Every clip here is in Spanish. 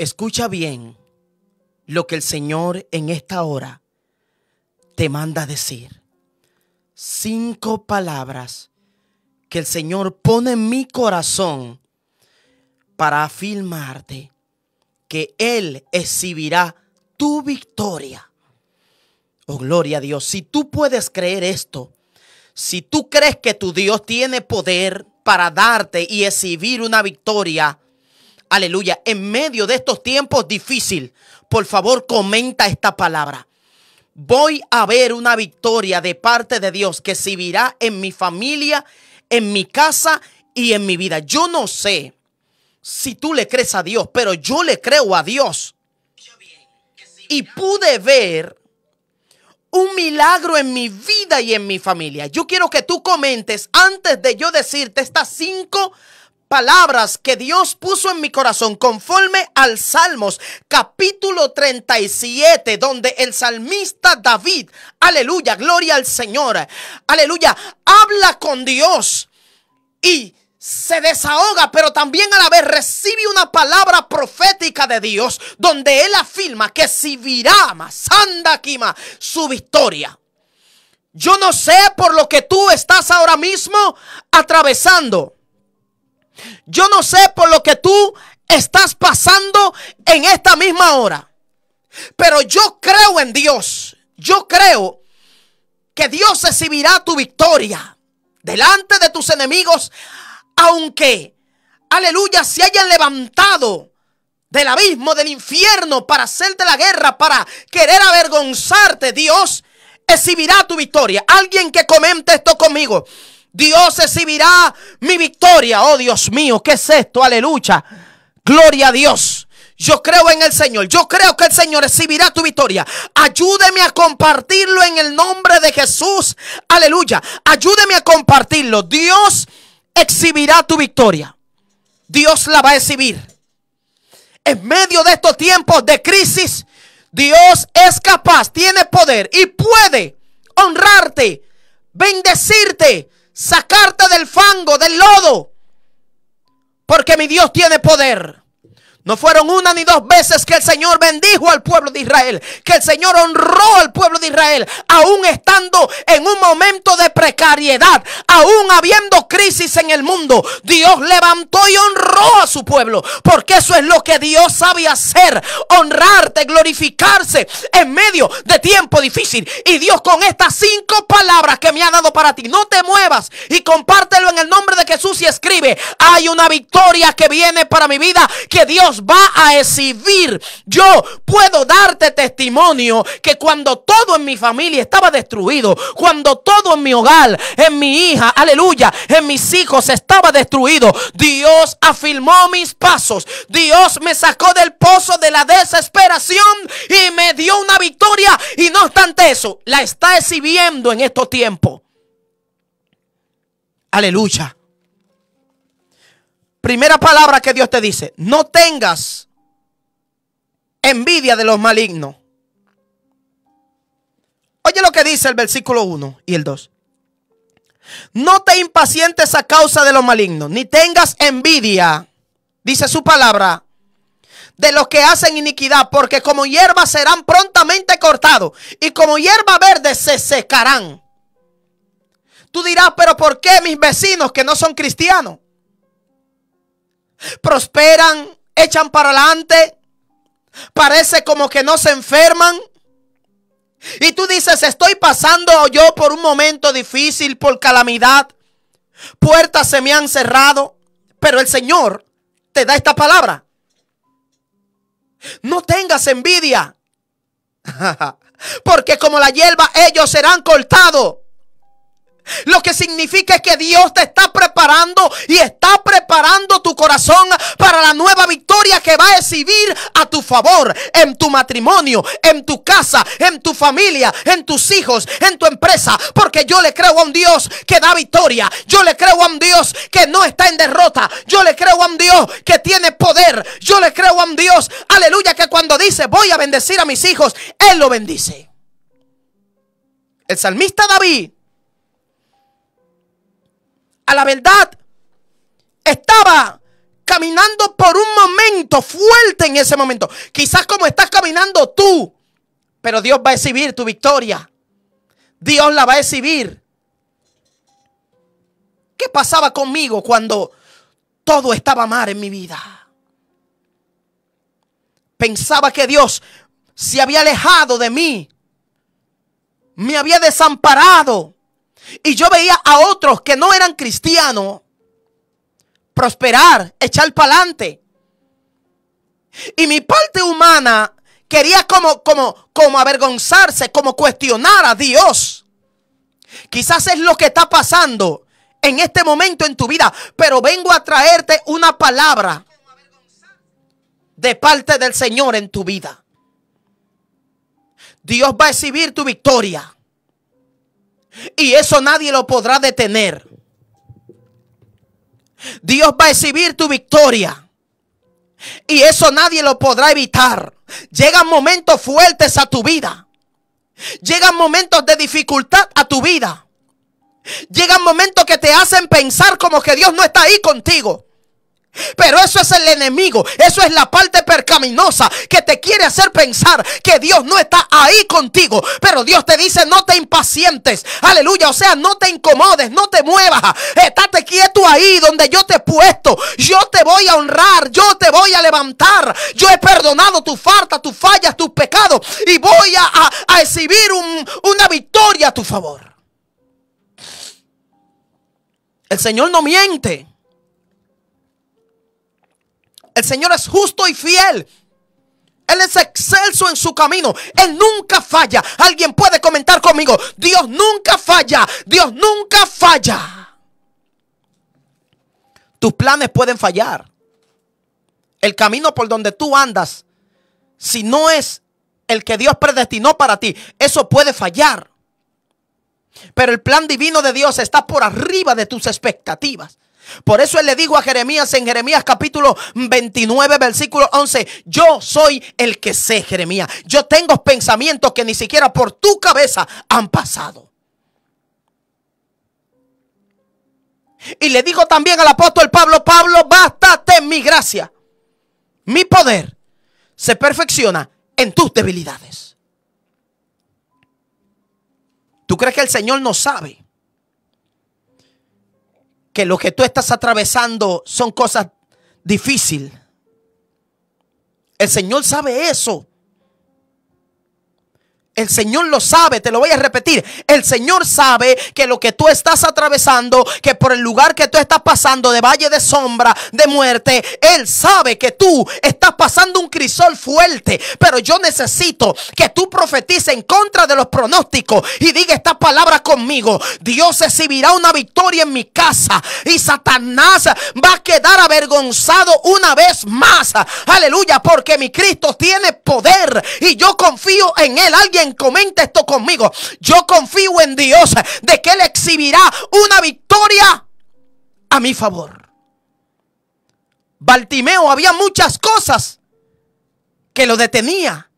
Escucha bien lo que el Señor en esta hora te manda decir. Cinco palabras que el Señor pone en mi corazón para afirmarte que Él exhibirá tu victoria. Oh, gloria a Dios. Si tú puedes creer esto, si tú crees que tu Dios tiene poder para darte y exhibir una victoria, Aleluya. En medio de estos tiempos difíciles, por favor, comenta esta palabra. Voy a ver una victoria de parte de Dios que se virá en mi familia, en mi casa y en mi vida. Yo no sé si tú le crees a Dios, pero yo le creo a Dios. Y pude ver un milagro en mi vida y en mi familia. Yo quiero que tú comentes antes de yo decirte estas cinco palabras que Dios puso en mi corazón conforme al Salmos capítulo 37, donde el salmista David, aleluya, gloria al Señor, aleluya, habla con Dios y se desahoga, pero también a la vez recibe una palabra profética de Dios, donde él afirma que si virama, sandakima, su victoria. Yo no sé por lo que tú estás ahora mismo atravesando. Yo no sé por lo que tú estás pasando en esta misma hora. Pero yo creo en Dios. Yo creo que Dios exhibirá tu victoria delante de tus enemigos, aunque, aleluya, se hayan levantado del abismo, del infierno, para hacerte la guerra, para querer avergonzarte, Dios exhibirá tu victoria. Alguien que comente esto conmigo. Dios exhibirá mi victoria. Oh Dios mío, ¿qué es esto? Aleluya. Gloria a Dios. Yo creo en el Señor. Yo creo que el Señor exhibirá tu victoria. Ayúdeme a compartirlo en el nombre de Jesús. Aleluya. Ayúdeme a compartirlo. Dios exhibirá tu victoria. Dios la va a exhibir. En medio de estos tiempos de crisis, Dios es capaz, tiene poder y puede honrarte, bendecirte, sacarte del fango, del lodo. Porque mi Dios tiene poder. No fueron una ni dos veces que el Señor bendijo al pueblo de Israel, que el Señor honró al pueblo de Israel, aún estando en un momento de precariedad, aún habiendo crisis en el mundo. Dios levantó y honró a su pueblo, porque eso es lo que Dios sabe hacer, honrarte, glorificarse en medio de tiempo difícil. Y Dios con estas cinco palabras que me ha dado para ti, no te muevas y compártelo en el nombre de Jesús y escribe, hay una victoria que viene para mi vida, que Dios va a exhibir. Yo puedo darte testimonio que cuando todo en mi familia estaba destruido, cuando todo en mi hogar, en mi hija, aleluya, en mis hijos estaba destruido, Dios afirmó mis pasos. Dios me sacó del pozo de la desesperación y me dio una victoria. Y no obstante eso, la está exhibiendo en estos tiempos. Aleluya. Primera palabra que Dios te dice, no tengas envidia de los malignos. Oye lo que dice el versículo 1 y el 2. No te impacientes a causa de los malignos, ni tengas envidia, dice su palabra, de los que hacen iniquidad, porque como hierba serán prontamente cortados y como hierba verde se secarán. Tú dirás, pero ¿por qué mis vecinos que no son cristianos? prosperan, echan para adelante, parece como que no se enferman. Y tú dices, estoy pasando yo por un momento difícil, por calamidad. Puertas se me han cerrado, pero el Señor te da esta palabra. No tengas envidia, porque como la hierba ellos serán cortados. Lo que significa es que Dios te está preparando y está preparando tu corazón para la nueva victoria que va a exhibir a tu favor en tu matrimonio, en tu casa, en tu familia, en tus hijos, en tu empresa. Porque yo le creo a un Dios que da victoria. Yo le creo a un Dios que no está en derrota. Yo le creo a un Dios que tiene poder. Yo le creo a un Dios, aleluya, que cuando dice voy a bendecir a mis hijos, Él lo bendice. El salmista David a la verdad, estaba caminando por un momento fuerte en ese momento. Quizás como estás caminando tú, pero Dios va a exhibir tu victoria. Dios la va a exhibir. ¿Qué pasaba conmigo cuando todo estaba mal en mi vida? Pensaba que Dios se había alejado de mí. Me había desamparado. Y yo veía a otros que no eran cristianos prosperar, echar para adelante. Y mi parte humana quería como, como, como avergonzarse, como cuestionar a Dios. Quizás es lo que está pasando en este momento en tu vida, pero vengo a traerte una palabra de parte del Señor en tu vida. Dios va a exhibir tu victoria. Y eso nadie lo podrá detener. Dios va a exhibir tu victoria. Y eso nadie lo podrá evitar. Llegan momentos fuertes a tu vida. Llegan momentos de dificultad a tu vida. Llegan momentos que te hacen pensar como que Dios no está ahí contigo. Pero eso es el enemigo, eso es la parte percaminosa que te quiere hacer pensar que Dios no está ahí contigo. Pero Dios te dice, no te impacientes, aleluya, o sea, no te incomodes, no te muevas, estate quieto ahí donde yo te he puesto. Yo te voy a honrar, yo te voy a levantar, yo he perdonado tus falta, tus fallas, tus pecados y voy a, exhibir una victoria a tu favor. El Señor no miente. El Señor es justo y fiel. Él es excelso en su camino. Él nunca falla. Alguien puede comentar conmigo. Dios nunca falla. Dios nunca falla. Tus planes pueden fallar. El camino por donde tú andas, si no es el que Dios predestinó para ti, eso puede fallar. Pero el plan divino de Dios está por arriba de tus expectativas. Por eso él le dijo a Jeremías en Jeremías capítulo 29, versículo 11, yo soy el que sé, Jeremías. Yo tengo pensamientos que ni siquiera por tu cabeza han pasado. Y le dijo también al apóstol Pablo, Pablo, bástate mi gracia. Mi poder se perfecciona en tus debilidades. ¿Tú crees que el Señor no sabe que lo que tú estás atravesando son cosas difíciles. El Señor sabe eso. El Señor lo sabe, te lo voy a repetir. El Señor sabe que lo que tú estás atravesando, que por el lugar que tú estás pasando de valle de sombra, de muerte, Él sabe que tú estás pasando un crisol fuerte. Pero yo necesito que tú profetices en contra de los pronósticos y diga esta palabra conmigo. Dios recibirá una victoria en mi casa y Satanás va a quedar avergonzado una vez más. Aleluya, porque mi Cristo tiene poder y yo confío en Él. Alguien comenta esto conmigo. Yo confío en Dios de que Él exhibirá una victoria a mi favor. Baltimeo había muchas cosas que lo detenía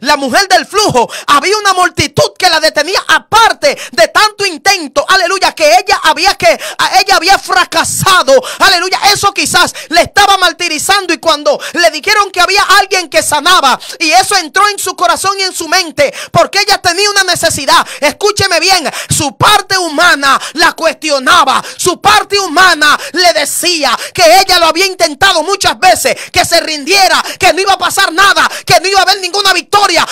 la mujer del flujo, había una multitud que la detenía aparte de tanto intento, aleluya, que ella había que ella había fracasado. Aleluya, eso quizás le estaba martirizando y cuando le dijeron que había alguien que sanaba y eso entró en su corazón y en su mente, porque ella tenía una necesidad. Escúcheme bien, su parte humana la cuestionaba, su parte humana le decía que ella lo había intentado muchas veces, que se rindiera, que no iba a pasar nada, que no iba a haber ninguna victoria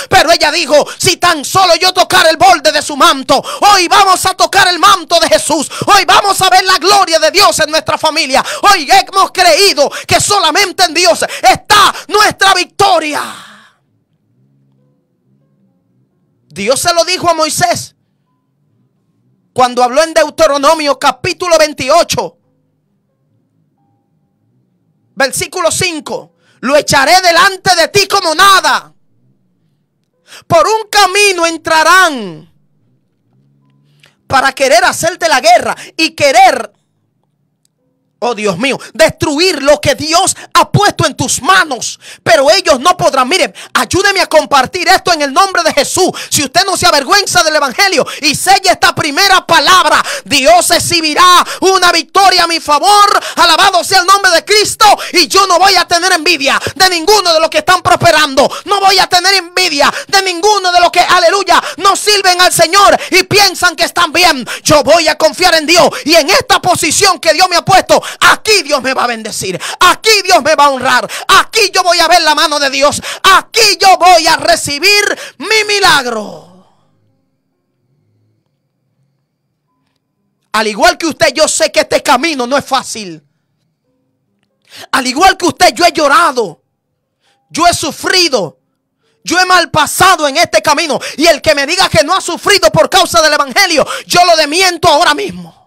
pero ella dijo, si tan solo yo tocar el borde de su manto, hoy vamos a tocar el manto de Jesús. Hoy vamos a ver la gloria de Dios en nuestra familia. Hoy hemos creído que solamente en Dios está nuestra victoria. Dios se lo dijo a Moisés cuando habló en Deuteronomio capítulo 28, versículo 5. Lo echaré delante de ti como nada por un camino entrarán para querer hacerte la guerra y querer Oh Dios mío, destruir lo que Dios ha puesto en tus manos. Pero ellos no podrán. Miren, ayúdeme a compartir esto en el nombre de Jesús. Si usted no se avergüenza del Evangelio y sella esta primera palabra, Dios exhibirá una victoria a mi favor. Alabado sea el nombre de Cristo. Y yo no voy a tener envidia de ninguno de los que están prosperando. No voy a tener envidia de ninguno de los que, aleluya, no sirven al Señor y piensan que están bien. Yo voy a confiar en Dios. Y en esta posición que Dios me ha puesto, Aquí Dios me va a bendecir. Aquí Dios me va a honrar. Aquí yo voy a ver la mano de Dios. Aquí yo voy a recibir mi milagro. Al igual que usted, yo sé que este camino no es fácil. Al igual que usted, yo he llorado. Yo he sufrido. Yo he mal pasado en este camino. Y el que me diga que no ha sufrido por causa del Evangelio, yo lo demiento ahora mismo.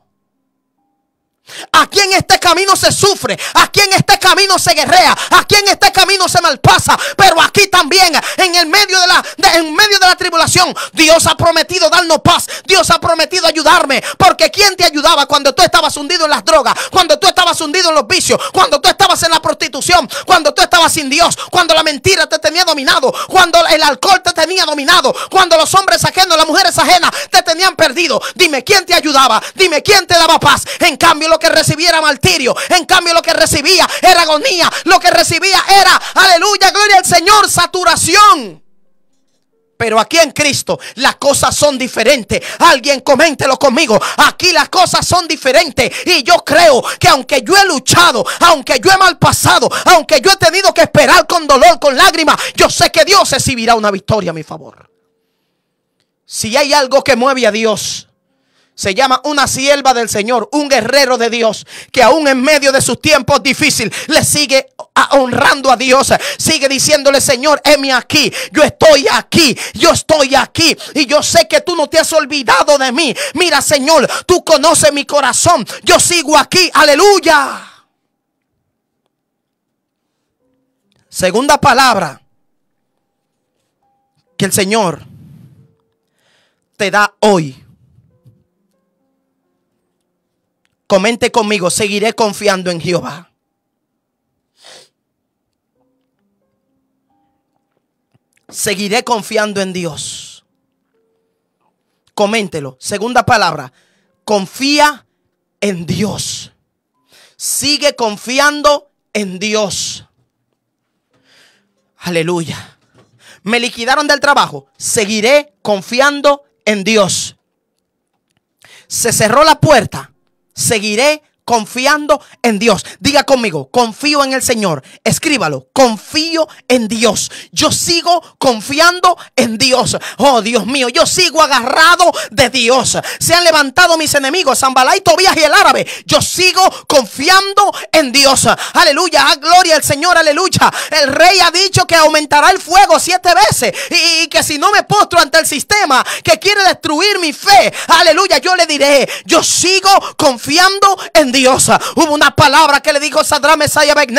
Aquí en este camino se sufre, aquí en este camino se guerrea, aquí en este camino se malpasa, pero aquí también en el medio de la en medio de la tribulación, Dios ha prometido darnos paz, Dios ha prometido ayudarme, porque quién te ayudaba cuando tú estabas hundido en las drogas, cuando tú estabas hundido en los vicios, cuando tú estabas en la prostitución, cuando tú estabas sin Dios, cuando la mentira te tenía dominado, cuando el alcohol te tenía dominado, cuando los hombres ajenos, las mujeres ajenas te tenían perdido. Dime quién te ayudaba, dime quién te daba paz. En cambio, lo que recibiera martirio. En cambio, lo que recibía era agonía. Lo que recibía era, aleluya, gloria al Señor, saturación. Pero aquí en Cristo las cosas son diferentes. Alguien coméntelo conmigo. Aquí las cosas son diferentes. Y yo creo que aunque yo he luchado, aunque yo he mal pasado, aunque yo he tenido que esperar con dolor, con lágrimas, yo sé que Dios recibirá una victoria a mi favor. Si hay algo que mueve a Dios, se llama una sierva del Señor, un guerrero de Dios, que aún en medio de sus tiempos difíciles le sigue honrando a Dios, sigue diciéndole, Señor, heme aquí, yo estoy aquí, yo estoy aquí, y yo sé que tú no te has olvidado de mí. Mira, Señor, tú conoces mi corazón, yo sigo aquí, aleluya. Segunda palabra que el Señor te da hoy Comente conmigo, seguiré confiando en Jehová. Seguiré confiando en Dios. Coméntelo. Segunda palabra, confía en Dios. Sigue confiando en Dios. Aleluya. Me liquidaron del trabajo. Seguiré confiando en Dios. Se cerró la puerta seguiré confiando en Dios. Diga conmigo, confío en el Señor. Escríbalo, confío en Dios. Yo sigo confiando en Dios. Oh Dios mío, yo sigo agarrado de Dios. Se han levantado mis enemigos, y Tobías y el árabe. Yo sigo confiando en Dios. Aleluya, A gloria al Señor, aleluya. El rey ha dicho que aumentará el fuego siete veces y, y que si no me postro ante el sistema que quiere destruir mi fe, aleluya, yo le diré, yo sigo confiando en Dios. Hubo una palabra que le dijo Sadra Mesaya y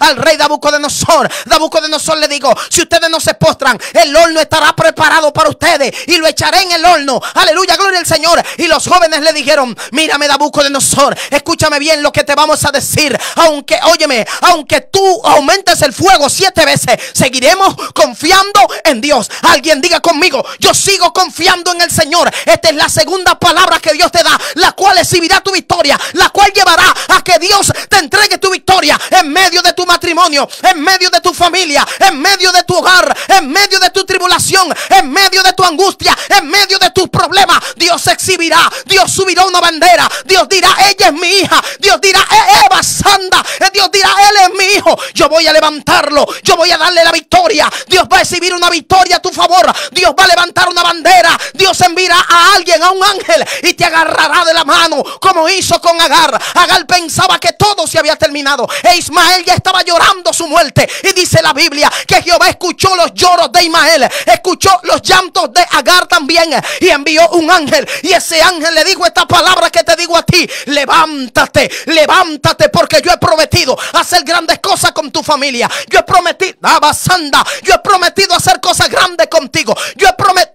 al rey de Nabucodonosor le dijo: Si ustedes no se postran, el horno estará preparado para ustedes y lo echaré en el horno. Aleluya, gloria al Señor. Y los jóvenes le dijeron: Mírame, Nabucodonosor, escúchame bien lo que te vamos a decir. Aunque, óyeme, aunque tú aumentes el fuego siete veces, seguiremos confiando en Dios. Alguien diga conmigo: Yo sigo confiando en el Señor. Esta es la segunda palabra que Dios te da, la cual exhibirá tu victoria, la cual llevará a que Dios te entregue tu victoria en medio de tu matrimonio, en medio de tu familia, en medio de tu hogar, en medio de tu tribulación, en medio de tu angustia, en medio de tus problemas. Dios exhibirá, Dios subirá una bandera, Dios dirá, ella es mi hija, Dios dirá, eh, Eva Sanda, eh, Dios dirá, él es mi hijo, yo voy a levantarlo, yo voy a darle la victoria, Dios va a exhibir una victoria a tu favor, Dios va a levantar una bandera, Dios enviará a alguien, a un ángel, y te agarrará de la mano, como hizo con Agar. Agar pensaba que todo se había terminado. E Ismael ya estaba llorando su muerte. Y dice la Biblia que Jehová escuchó los lloros de Ismael. Escuchó los llantos de Agar también. Y envió un ángel. Y ese ángel le dijo esta palabra que te digo a ti. Levántate, levántate porque yo he prometido hacer grandes cosas con tu familia. Yo he prometido, Abasanda, yo he prometido hacer cosas grandes contigo. Yo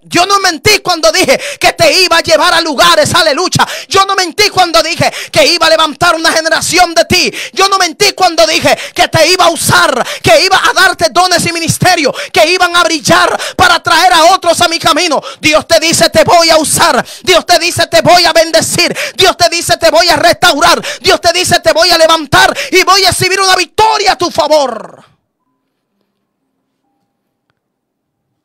yo no mentí cuando dije que te iba a llevar a lugares, aleluya. Yo no mentí cuando dije que iba a levantar una generación de ti. Yo no mentí cuando dije que te iba a usar, que iba a darte dones y ministerio, que iban a brillar para traer a otros a mi camino. Dios te dice, te voy a usar. Dios te dice, te voy a bendecir. Dios te dice, te voy a restaurar. Dios te dice, te voy a levantar y voy a recibir una victoria a tu favor.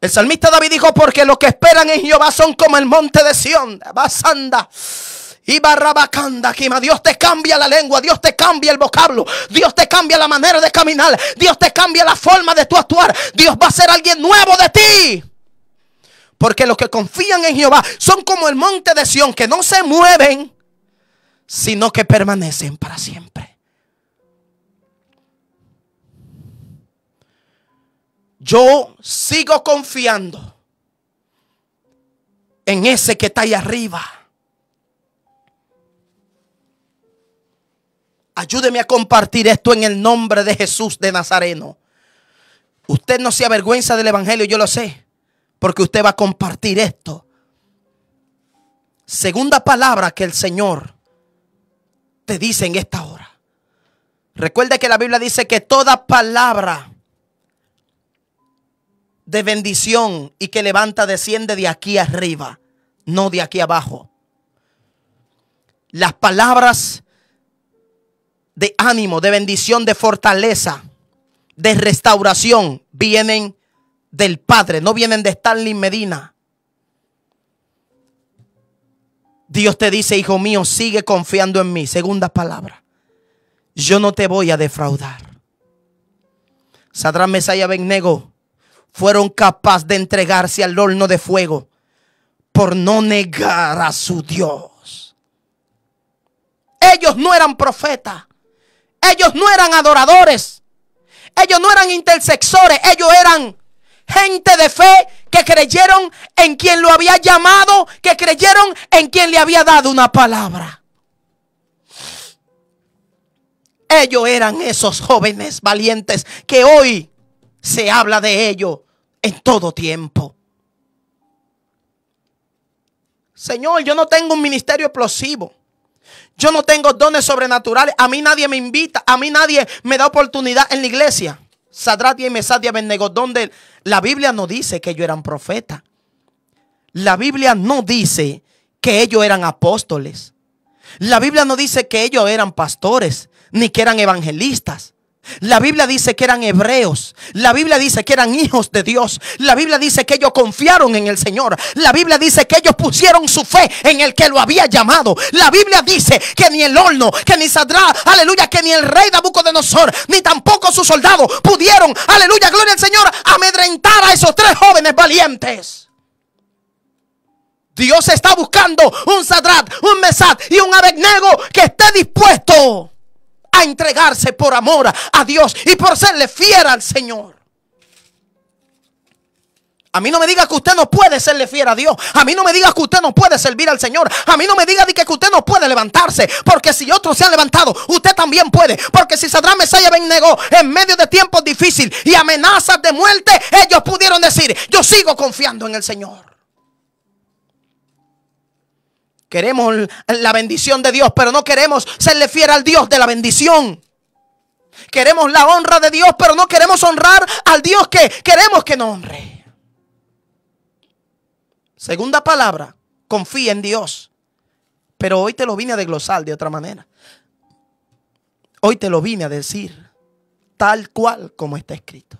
El salmista David dijo, porque los que esperan en Jehová son como el monte de Sión, Basanda. Y Dios te cambia la lengua, Dios te cambia el vocablo, Dios te cambia la manera de caminar, Dios te cambia la forma de tu actuar, Dios va a ser alguien nuevo de ti. Porque los que confían en Jehová son como el monte de Sión, que no se mueven, sino que permanecen para siempre. Yo sigo confiando en ese que está ahí arriba Ayúdeme a compartir esto en el nombre de Jesús de Nazareno. Usted no se avergüenza del Evangelio, yo lo sé, porque usted va a compartir esto. Segunda palabra que el Señor te dice en esta hora. Recuerde que la Biblia dice que toda palabra de bendición y que levanta desciende de aquí arriba, no de aquí abajo. Las palabras de ánimo, de bendición, de fortaleza, de restauración, vienen del Padre, no vienen de Stanley Medina. Dios te dice, hijo mío, sigue confiando en mí. Segunda palabra, yo no te voy a defraudar. Sadrán, Mesaya y Abednego fueron capaces de entregarse al horno de fuego por no negar a su Dios. Ellos no eran profetas. Ellos no eran adoradores. Ellos no eran intersexores. Ellos eran gente de fe que creyeron en quien lo había llamado, que creyeron en quien le había dado una palabra. Ellos eran esos jóvenes valientes que hoy se habla de ellos en todo tiempo. Señor, yo no tengo un ministerio explosivo. Yo no tengo dones sobrenaturales. A mí nadie me invita. A mí nadie me da oportunidad en la iglesia. Sadratia y Mesadia donde la Biblia no dice que ellos eran profetas. La Biblia no dice que ellos eran apóstoles. La Biblia no dice que ellos eran pastores, ni que eran evangelistas. La Biblia dice que eran hebreos. La Biblia dice que eran hijos de Dios. La Biblia dice que ellos confiaron en el Señor. La Biblia dice que ellos pusieron su fe en el que lo había llamado. La Biblia dice que ni el horno, que ni Sadrat, aleluya, que ni el rey Nabucodonosor, ni tampoco sus soldados pudieron, aleluya, gloria al Señor, amedrentar a esos tres jóvenes valientes. Dios está buscando un Sadrat, un Mesad y un Abednego que esté dispuesto a entregarse por amor a Dios y por serle fiel al Señor. A mí no me diga que usted no puede serle fiel a Dios. A mí no me diga que usted no puede servir al Señor. A mí no me diga que usted no puede levantarse. Porque si otros se han levantado, usted también puede. Porque si Sadrán Mesaya negó en medio de tiempos difíciles y amenazas de muerte, ellos pudieron decir, yo sigo confiando en el Señor. Queremos la bendición de Dios, pero no queremos serle fiel al Dios de la bendición. Queremos la honra de Dios, pero no queremos honrar al Dios que queremos que nos honre. Segunda palabra, confía en Dios. Pero hoy te lo vine a desglosar de otra manera. Hoy te lo vine a decir tal cual como está escrito.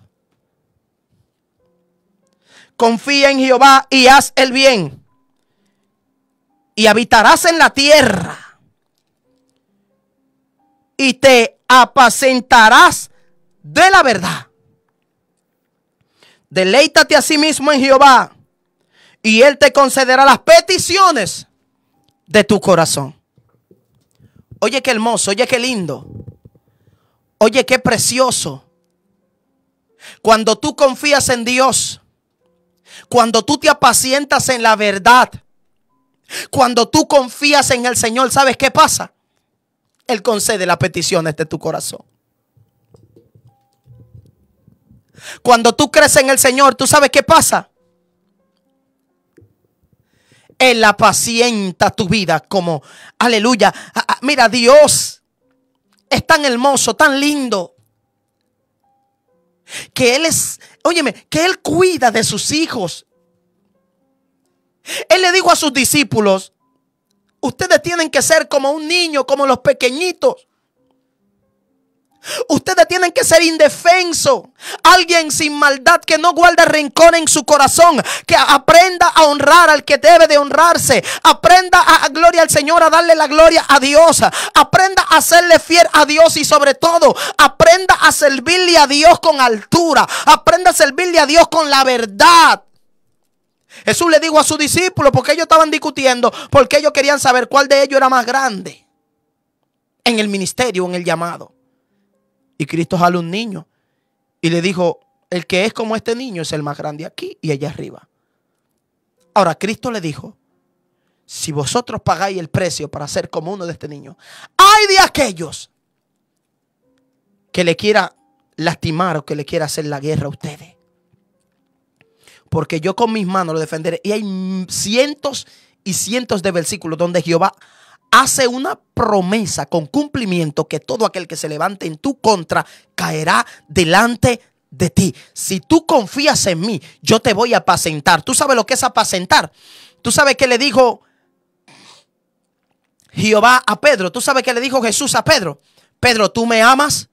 Confía en Jehová y haz el bien y habitarás en la tierra y te apacentarás de la verdad. Deleítate a sí mismo en Jehová y Él te concederá las peticiones de tu corazón. Oye, qué hermoso, oye, qué lindo. Oye, qué precioso. Cuando tú confías en Dios, cuando tú te apacientas en la verdad, cuando tú confías en el Señor, ¿sabes qué pasa? Él concede las peticiones de tu corazón. Cuando tú crees en el Señor, ¿tú sabes qué pasa? Él apacienta tu vida como, aleluya, mira, Dios es tan hermoso, tan lindo, que Él es, óyeme, que Él cuida de sus hijos. Él le dijo a sus discípulos, ustedes tienen que ser como un niño, como los pequeñitos. Ustedes tienen que ser indefenso, alguien sin maldad que no guarda rencor en su corazón, que aprenda a honrar al que debe de honrarse, aprenda a, a gloria al Señor, a darle la gloria a Dios, aprenda a serle fiel a Dios y sobre todo aprenda a servirle a Dios con altura, aprenda a servirle a Dios con la verdad. Jesús le dijo a sus discípulos porque ellos estaban discutiendo, porque ellos querían saber cuál de ellos era más grande en el ministerio, en el llamado. Y Cristo jaló un niño y le dijo, el que es como este niño es el más grande aquí y allá arriba. Ahora Cristo le dijo, si vosotros pagáis el precio para ser como uno de este niño, hay de aquellos que le quiera lastimar o que le quiera hacer la guerra a ustedes porque yo con mis manos lo defenderé. Y hay cientos y cientos de versículos donde Jehová hace una promesa con cumplimiento que todo aquel que se levante en tu contra caerá delante de ti. Si tú confías en mí, yo te voy a apacentar. ¿Tú sabes lo que es apacentar? ¿Tú sabes qué le dijo Jehová a Pedro? ¿Tú sabes qué le dijo Jesús a Pedro? Pedro, ¿tú me amas?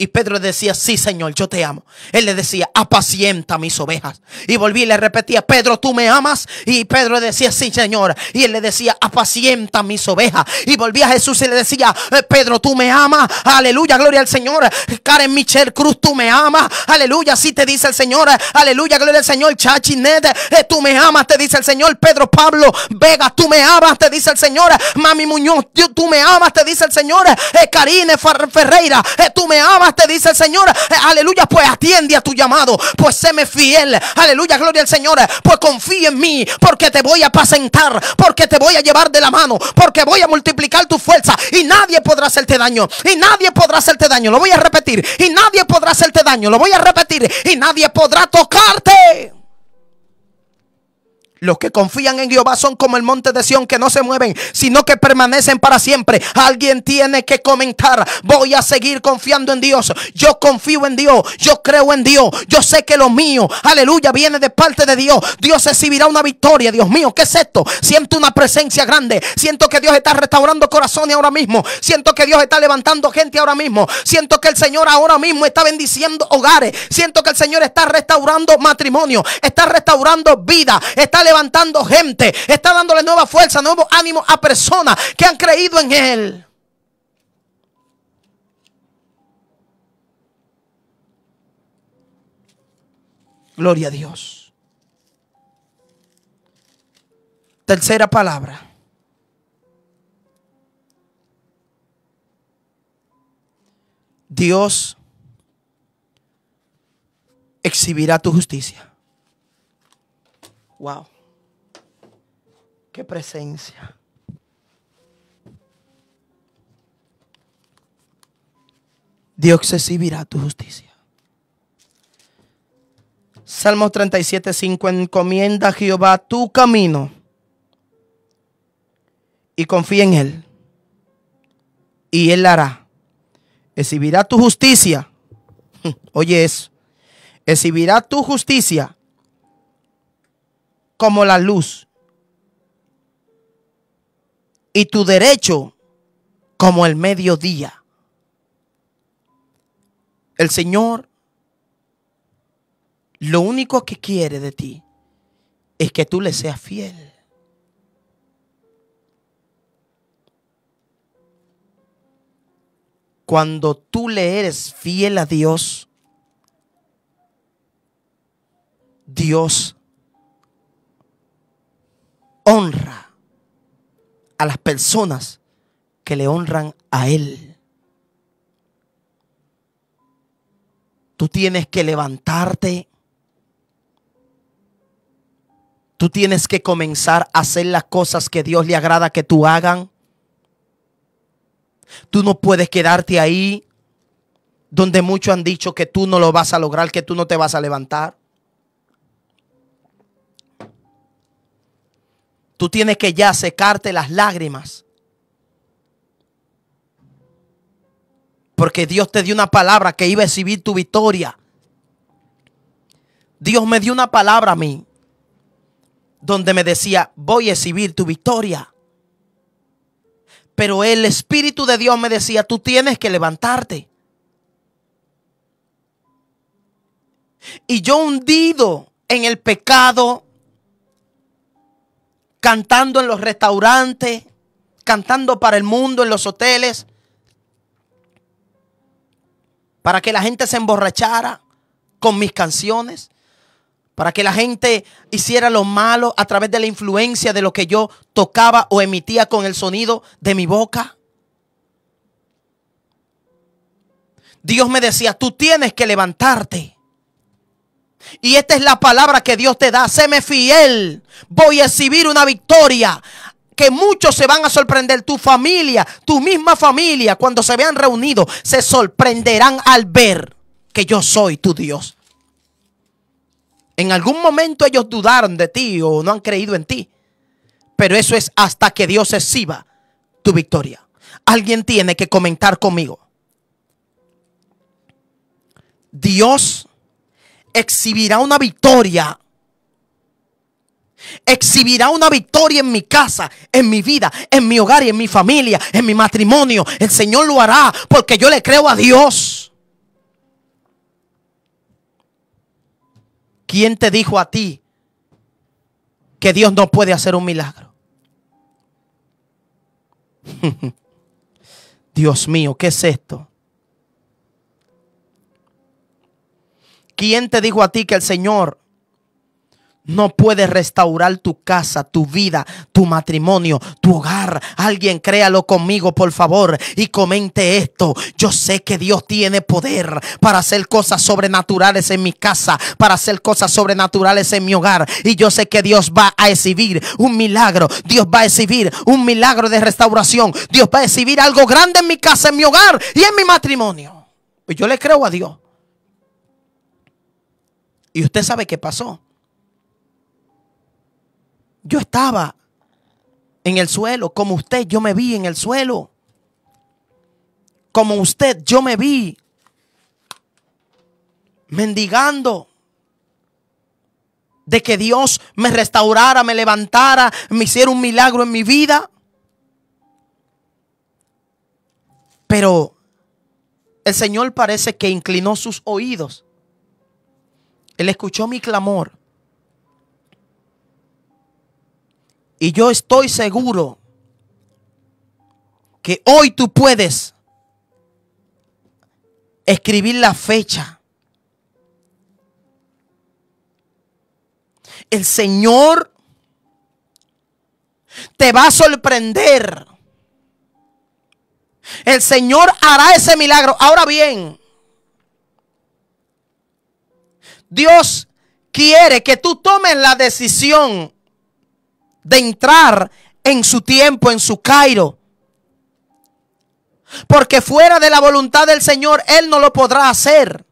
Y Pedro decía, sí, Señor, yo te amo. Él le decía, apacienta mis ovejas. Y volví y le repetía, Pedro, tú me amas. Y Pedro decía, sí, Señor. Y él le decía, apacienta mis ovejas. Y volví a Jesús y le decía, eh, Pedro, tú me amas. Aleluya, gloria al Señor. Karen Michelle Cruz, tú me amas. Aleluya, sí te dice el Señor. Aleluya, gloria al Señor. Chachi Nede eh, tú me amas, te dice el Señor. Pedro Pablo Vega, tú me amas, te dice el Señor. Mami Muñoz, tú me amas, te dice el Señor. Eh, Karine Ferreira, tú me amas te dice el Señor. Eh, aleluya, pues atiende a tu llamado, pues me fiel. Aleluya, gloria al Señor. Eh, pues confía en mí, porque te voy a apacentar, porque te voy a llevar de la mano, porque voy a multiplicar tu fuerza y nadie podrá hacerte daño. Y nadie podrá hacerte daño. Lo voy a repetir. Y nadie podrá hacerte daño. Lo voy a repetir. Y nadie podrá tocarte. Los que confían en Jehová son como el monte de Sión que no se mueven, sino que permanecen para siempre. Alguien tiene que comentar, voy a seguir confiando en Dios. Yo confío en Dios, yo creo en Dios, yo sé que lo mío, aleluya, viene de parte de Dios. Dios recibirá una victoria, Dios mío, ¿qué es esto? Siento una presencia grande, siento que Dios está restaurando corazones ahora mismo, siento que Dios está levantando gente ahora mismo, siento que el Señor ahora mismo está bendiciendo hogares, siento que el Señor está restaurando matrimonio, está restaurando vida, está levantando gente, está dándole nueva fuerza, nuevo ánimo a personas que han creído en Él. Gloria a Dios. Tercera palabra. Dios exhibirá tu justicia. Wow presencia. Dios exhibirá tu justicia. Salmos 37, 5. Encomienda a Jehová tu camino y confía en Él. Y Él hará. Exhibirá tu justicia. Oye eso. Exhibirá tu justicia como la luz y tu derecho como el mediodía. El Señor lo único que quiere de ti es que tú le seas fiel. Cuando tú le eres fiel a Dios, Dios honra a las personas que le honran a Él. Tú tienes que levantarte. Tú tienes que comenzar a hacer las cosas que Dios le agrada que tú hagan. Tú no puedes quedarte ahí donde muchos han dicho que tú no lo vas a lograr, que tú no te vas a levantar. Tú tienes que ya secarte las lágrimas. Porque Dios te dio una palabra que iba a exhibir tu victoria. Dios me dio una palabra a mí donde me decía, voy a exhibir tu victoria. Pero el Espíritu de Dios me decía, tú tienes que levantarte. Y yo hundido en el pecado cantando en los restaurantes, cantando para el mundo en los hoteles, para que la gente se emborrachara con mis canciones, para que la gente hiciera lo malo a través de la influencia de lo que yo tocaba o emitía con el sonido de mi boca. Dios me decía, tú tienes que levantarte. Y esta es la palabra que Dios te da. Séme fiel. Voy a exhibir una victoria que muchos se van a sorprender. Tu familia, tu misma familia, cuando se vean reunidos, se sorprenderán al ver que yo soy tu Dios. En algún momento ellos dudaron de ti o no han creído en ti. Pero eso es hasta que Dios exhiba tu victoria. Alguien tiene que comentar conmigo. Dios exhibirá una victoria. Exhibirá una victoria en mi casa, en mi vida, en mi hogar y en mi familia, en mi matrimonio. El Señor lo hará porque yo le creo a Dios. ¿Quién te dijo a ti que Dios no puede hacer un milagro? Dios mío, ¿qué es esto? ¿Quién te dijo a ti que el Señor no puede restaurar tu casa, tu vida, tu matrimonio, tu hogar? Alguien créalo conmigo, por favor, y comente esto. Yo sé que Dios tiene poder para hacer cosas sobrenaturales en mi casa, para hacer cosas sobrenaturales en mi hogar. Y yo sé que Dios va a exhibir un milagro. Dios va a exhibir un milagro de restauración. Dios va a exhibir algo grande en mi casa, en mi hogar y en mi matrimonio. yo le creo a Dios. Y usted sabe qué pasó. Yo estaba en el suelo, como usted, yo me vi en el suelo. Como usted, yo me vi mendigando de que Dios me restaurara, me levantara, me hiciera un milagro en mi vida. Pero el Señor parece que inclinó sus oídos él escuchó mi clamor. Y yo estoy seguro que hoy tú puedes escribir la fecha. El Señor te va a sorprender. El Señor hará ese milagro. Ahora bien, Dios quiere que tú tomes la decisión de entrar en su tiempo, en su Cairo. Porque fuera de la voluntad del Señor, Él no lo podrá hacer.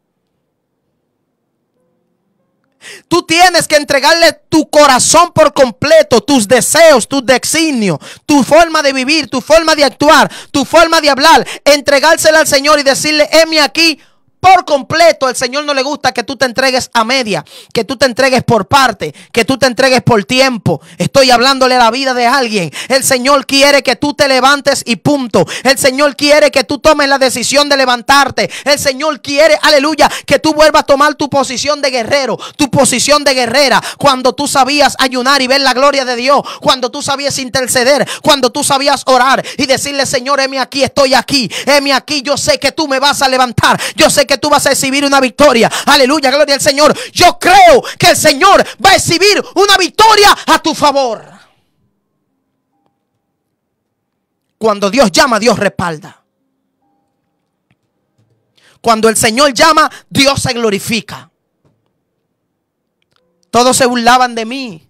Tú tienes que entregarle tu corazón por completo, tus deseos, tus designios, tu forma de vivir, tu forma de actuar, tu forma de hablar. Entregársela al Señor y decirle, heme aquí, por completo. El Señor no le gusta que tú te entregues a media, que tú te entregues por parte, que tú te entregues por tiempo. Estoy hablándole la vida de alguien. El Señor quiere que tú te levantes y punto. El Señor quiere que tú tomes la decisión de levantarte. El Señor quiere, aleluya, que tú vuelvas a tomar tu posición de guerrero, tu posición de guerrera. Cuando tú sabías ayunar y ver la gloria de Dios, cuando tú sabías interceder, cuando tú sabías orar y decirle, Señor, heme aquí, estoy aquí, heme aquí, yo sé que tú me vas a levantar. Yo sé que tú vas a recibir una victoria. Aleluya, gloria al Señor. Yo creo que el Señor va a recibir una victoria a tu favor. Cuando Dios llama, Dios respalda. Cuando el Señor llama, Dios se glorifica. Todos se burlaban de mí.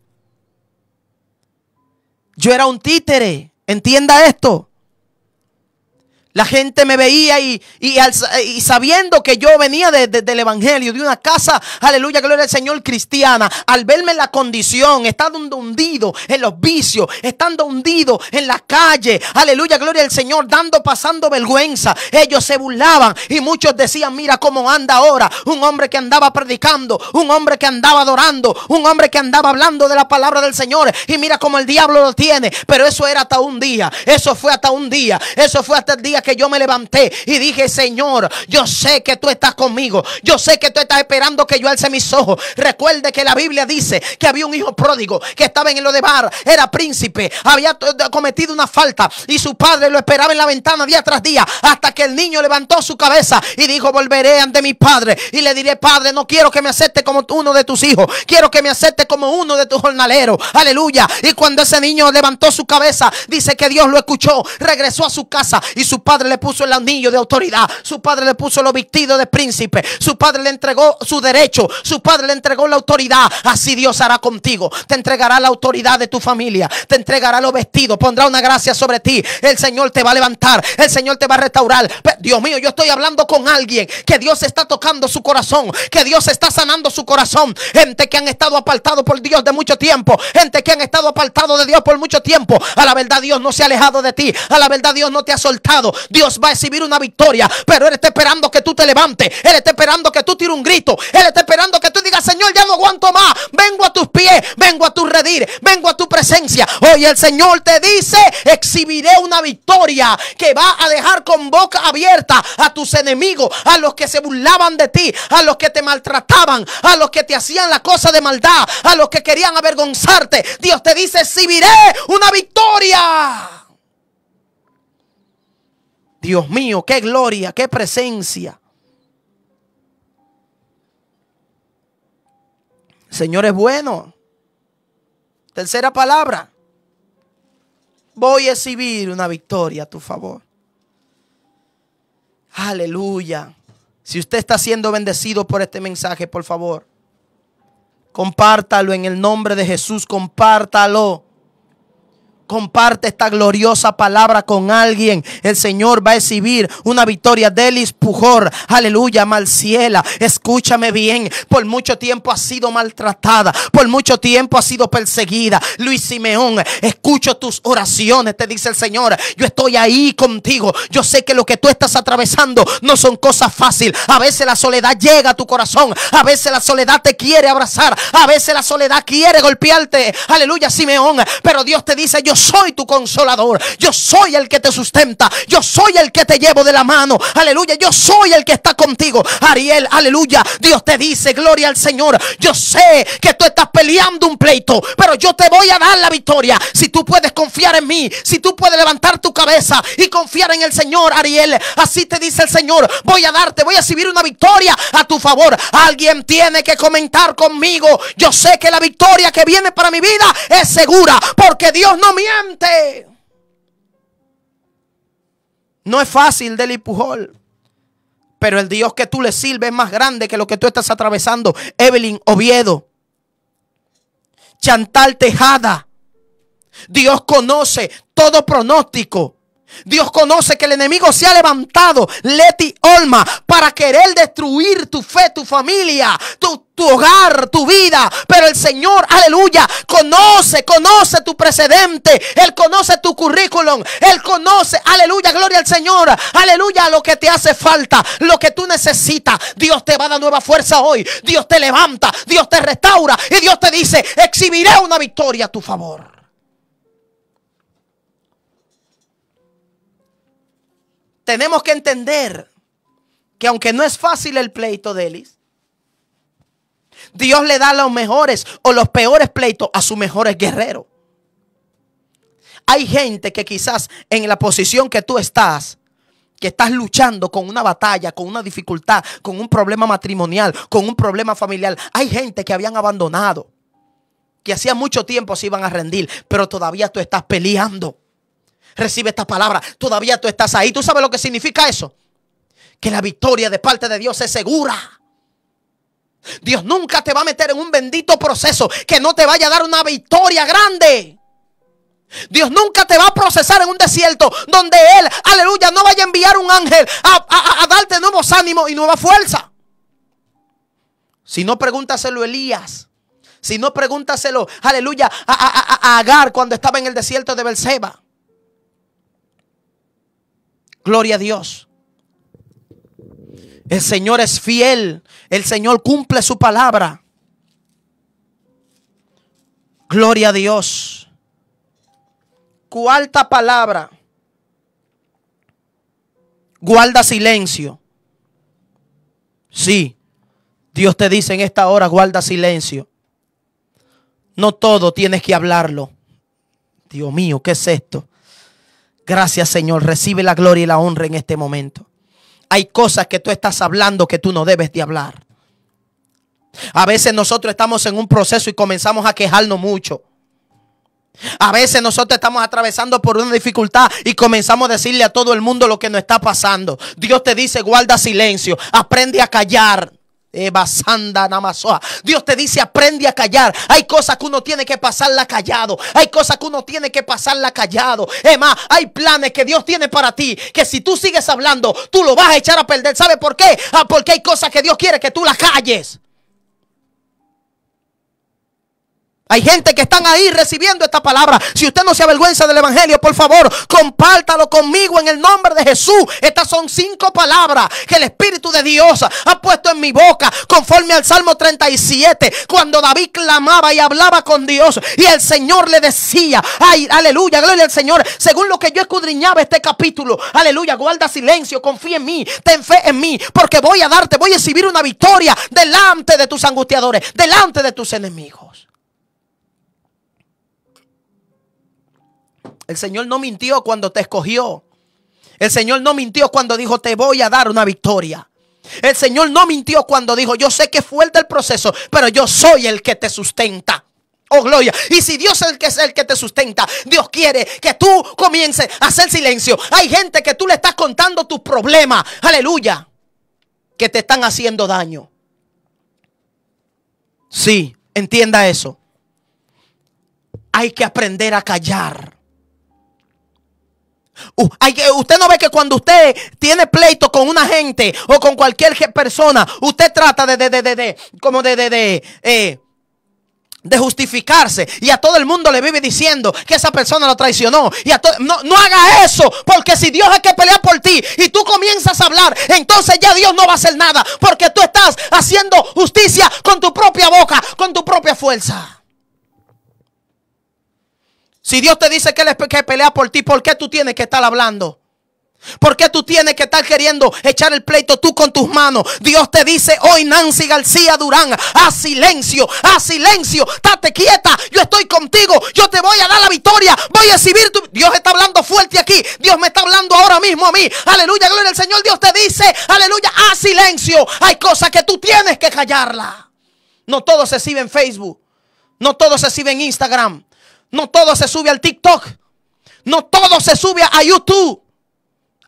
Yo era un títere. Entienda esto. La gente me veía y, y, sabiendo que yo venía del Evangelio, de una casa, aleluya, gloria al Señor cristiana, al verme en la condición, estando hundido en los vicios, estando hundido en la calle, aleluya, gloria al Señor, dando, pasando vergüenza, ellos se burlaban y muchos decían, mira cómo anda ahora un hombre que andaba predicando, un hombre que andaba adorando, un hombre que andaba hablando de la palabra del Señor y mira cómo el diablo lo tiene, pero eso era hasta un día, eso fue hasta un día, eso fue hasta el día que yo me levanté y dije, Señor, yo sé que tú estás conmigo. Yo sé que tú estás esperando que yo alce mis ojos. Recuerde que la Biblia dice que había un hijo pródigo que estaba en el Odebar, era príncipe, había cometido una falta y su padre lo esperaba en la ventana día tras día hasta que el niño levantó su cabeza y dijo, volveré ante mi padre y le diré, padre, no quiero que me acepte como uno de tus hijos, quiero que me acepte como uno de tus jornaleros. Aleluya. Y cuando ese niño levantó su cabeza, dice que Dios lo escuchó, regresó a su casa y su padre padre le puso el anillo de autoridad. Su padre le puso los vestidos de príncipe. Su padre le entregó su derecho. Su padre le entregó la autoridad. Así Dios hará contigo. Te entregará la autoridad de tu familia. Te entregará los vestidos. Pondrá una gracia sobre ti. El Señor te va a levantar. El Señor te va a restaurar. Dios mío, yo estoy hablando con alguien que Dios está tocando su corazón. Que Dios está sanando su corazón. Gente que han estado apartado por Dios de mucho tiempo. Gente que han estado apartado de Dios por mucho tiempo. A la verdad Dios no se ha alejado de ti. A la verdad Dios no te ha soltado. Dios va a exhibir una victoria. Pero Él está esperando que tú te levantes. Él está esperando que tú tires un grito. Él está esperando que tú digas, Señor, ya no aguanto más. Vengo a tus pies, vengo a tu redir, vengo a tu presencia. Hoy el Señor te dice, exhibiré una victoria que va a dejar con boca abierta a tus enemigos, a los que se burlaban de ti, a los que te maltrataban, a los que te hacían la cosa de maldad, a los que querían avergonzarte. Dios te dice, exhibiré una victoria. Dios mío, qué gloria, qué presencia. Señor es bueno. Tercera palabra. Voy a exhibir una victoria a tu favor. Aleluya. Si usted está siendo bendecido por este mensaje, por favor, compártalo en el nombre de Jesús, compártalo. Comparte esta gloriosa palabra con alguien. El Señor va a exhibir una victoria del espujor Aleluya, Malciela. Escúchame bien. Por mucho tiempo ha sido maltratada. Por mucho tiempo ha sido perseguida. Luis Simeón, escucho tus oraciones. Te dice el Señor. Yo estoy ahí contigo. Yo sé que lo que tú estás atravesando no son cosas fáciles. A veces la soledad llega a tu corazón. A veces la soledad te quiere abrazar. A veces la soledad quiere golpearte. Aleluya, Simeón. Pero Dios te dice, yo soy tu consolador, yo soy el que te sustenta, yo soy el que te llevo de la mano, aleluya, yo soy el que está contigo, Ariel, aleluya, Dios te dice, gloria al Señor, yo sé que tú estás peleando un pleito, pero yo te voy a dar la victoria, si tú puedes confiar en mí, si tú puedes levantar tu cabeza y confiar en el Señor, Ariel, así te dice el Señor, voy a darte, voy a recibir una victoria a tu favor, alguien tiene que comentar conmigo, yo sé que la victoria que viene para mi vida es segura, porque Dios no me no es fácil, Deli Pujol. Pero el Dios que tú le sirves es más grande que lo que tú estás atravesando. Evelyn Oviedo. Chantal Tejada. Dios conoce todo pronóstico. Dios conoce que el enemigo se ha levantado, Leti Olma, para querer destruir tu fe, tu familia, tu, hogar, tu vida. Pero el Señor, aleluya, conoce, conoce tu precedente. Él conoce tu currículum. Él conoce, aleluya, gloria al Señor. Aleluya, lo que te hace falta, lo que tú necesitas. Dios te va a dar nueva fuerza hoy. Dios te levanta, Dios te restaura y Dios te dice, exhibiré una victoria a tu favor. tenemos que entender que aunque no es fácil el pleito de Elis, Dios le da los mejores o los peores pleitos a sus mejores guerreros. Hay gente que quizás en la posición que tú estás, que estás luchando con una batalla, con una dificultad, con un problema matrimonial, con un problema familiar. Hay gente que habían abandonado, que hacía mucho tiempo se iban a rendir, pero todavía tú estás peleando. Recibe esta palabra. Todavía tú estás ahí. ¿Tú sabes lo que significa eso? Que la victoria de parte de Dios es segura. Dios nunca te va a meter en un bendito proceso que no te vaya a dar una victoria grande. Dios nunca te va a procesar en un desierto donde Él, aleluya, no vaya a enviar un ángel a, darte nuevos ánimos y nueva fuerza. Si no, pregúntaselo a Elías. Si no, pregúntaselo, aleluya, a, Agar cuando estaba en el desierto de Berseba. Gloria a Dios. El Señor es fiel. El Señor cumple su palabra. Gloria a Dios. Cuarta palabra. Guarda silencio. Sí, Dios te dice en esta hora, guarda silencio. No todo tienes que hablarlo. Dios mío, ¿qué es esto? Gracias Señor, recibe la gloria y la honra en este momento. Hay cosas que tú estás hablando que tú no debes de hablar. A veces nosotros estamos en un proceso y comenzamos a quejarnos mucho. A veces nosotros estamos atravesando por una dificultad y comenzamos a decirle a todo el mundo lo que nos está pasando. Dios te dice, guarda silencio, aprende a callar. Dios te dice, aprende a callar. Hay cosas que uno tiene que pasarla callado. Hay cosas que uno tiene que pasarla callado. Es hay planes que Dios tiene para ti que si tú sigues hablando, tú lo vas a echar a perder. ¿Sabe por qué? Ah, porque hay cosas que Dios quiere que tú las calles. Hay gente que están ahí recibiendo esta palabra. Si usted no se avergüenza del Evangelio, por favor, compártalo conmigo en el nombre de Jesús. Estas son cinco palabras que el Espíritu de Dios ha puesto en mi boca conforme al Salmo 37, cuando David clamaba y hablaba con Dios y el Señor le decía, ay, aleluya, gloria al Señor, según lo que yo escudriñaba este capítulo, aleluya, guarda silencio, confía en mí, ten fe en mí, porque voy a darte, voy a exhibir una victoria delante de tus angustiadores, delante de tus enemigos. El Señor no mintió cuando te escogió. El Señor no mintió cuando dijo, te voy a dar una victoria. El Señor no mintió cuando dijo, yo sé que es fuerte el proceso, pero yo soy el que te sustenta. Oh, gloria. Y si Dios es el que es el que te sustenta, Dios quiere que tú comiences a hacer silencio. Hay gente que tú le estás contando tus problemas. Aleluya. Que te están haciendo daño. Sí, entienda eso. Hay que aprender a callar. Uh, usted no ve que cuando usted tiene pleito con una gente o con cualquier persona, usted trata de, de, de, de, como de, de, de, eh, de justificarse y a todo el mundo le vive diciendo que esa persona lo traicionó y no, no haga eso porque si Dios hay que pelear por ti y tú comienzas a hablar entonces ya Dios no va a hacer nada porque tú estás haciendo justicia con tu propia boca con tu propia fuerza si Dios te dice que, él que pelea por ti, ¿por qué tú tienes que estar hablando? ¿Por qué tú tienes que estar queriendo echar el pleito tú con tus manos? Dios te dice hoy, Nancy García Durán, a silencio, a silencio, date quieta, yo estoy contigo, yo te voy a dar la victoria, voy a exhibir tu... Dios está hablando fuerte aquí, Dios me está hablando ahora mismo a mí, aleluya, gloria al Señor, Dios te dice, aleluya, a silencio, hay cosas que tú tienes que callarla. No todo se sirve en Facebook, no todo se sirve en Instagram, no todo se sube al TikTok. No todo se sube a YouTube.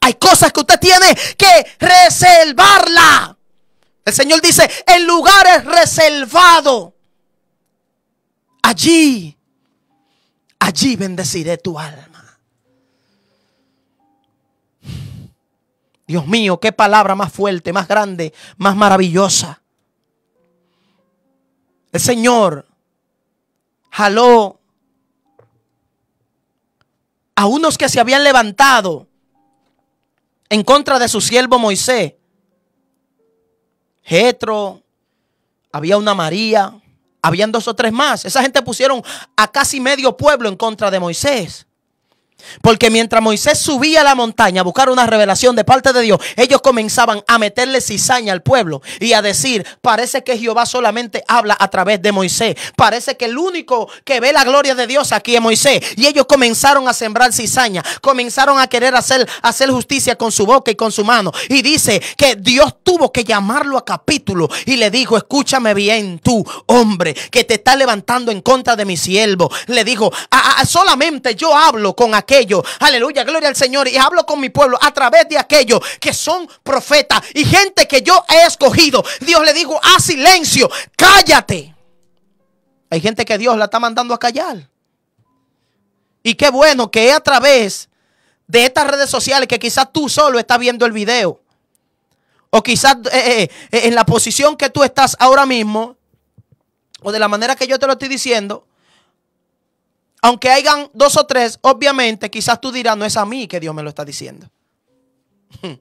Hay cosas que usted tiene que reservarla. El Señor dice, El lugar es reservado allí, allí bendeciré tu alma. Dios mío, qué palabra más fuerte, más grande, más maravillosa. El Señor jaló a unos que se habían levantado en contra de su siervo Moisés. Jetro, había una María, habían dos o tres más. Esa gente pusieron a casi medio pueblo en contra de Moisés. Porque mientras Moisés subía a la montaña a buscar una revelación de parte de Dios, ellos comenzaban a meterle cizaña al pueblo y a decir, parece que Jehová solamente habla a través de Moisés, parece que el único que ve la gloria de Dios aquí es Moisés. Y ellos comenzaron a sembrar cizaña, comenzaron a querer hacer, hacer justicia con su boca y con su mano. Y dice que Dios tuvo que llamarlo a capítulo y le dijo, escúchame bien tú, hombre, que te está levantando en contra de mi siervo. Le dijo, solamente yo hablo con aquel Aleluya, gloria al Señor. Y hablo con mi pueblo a través de aquellos que son profetas y gente que yo he escogido. Dios le dijo, a silencio, cállate. Hay gente que Dios la está mandando a callar. Y qué bueno que a través de estas redes sociales que quizás tú solo estás viendo el video. O quizás eh, eh, eh, en la posición que tú estás ahora mismo, o de la manera que yo te lo estoy diciendo, aunque hayan dos o tres, obviamente quizás tú dirás, no es a mí que Dios me lo está diciendo. Hmm.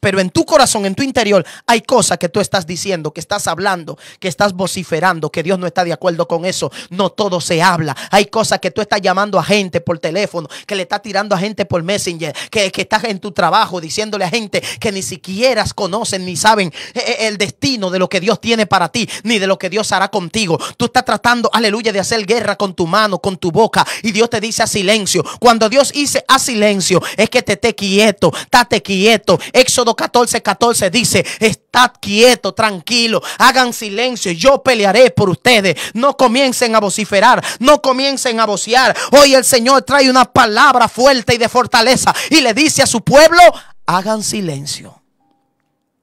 Pero en tu corazón, en tu interior, hay cosas que tú estás diciendo, que estás hablando, que estás vociferando, que Dios no está de acuerdo con eso. No todo se habla. Hay cosas que tú estás llamando a gente por teléfono, que le estás tirando a gente por Messenger, que, estás en tu trabajo diciéndole a gente que ni siquiera conocen ni saben eh, eh, el destino de lo que Dios tiene para ti, ni de lo que Dios hará contigo. Tú estás tratando, aleluya, de hacer guerra con tu mano, con tu boca, y Dios te dice a silencio. Cuando Dios dice a silencio, es que te esté quieto, estate quieto. Éxodo 14, 14 dice, estad quieto, tranquilo, hagan silencio, yo pelearé por ustedes. No comiencen a vociferar, no comiencen a vocear. Hoy el Señor trae una palabra fuerte y de fortaleza y le dice a su pueblo, hagan silencio,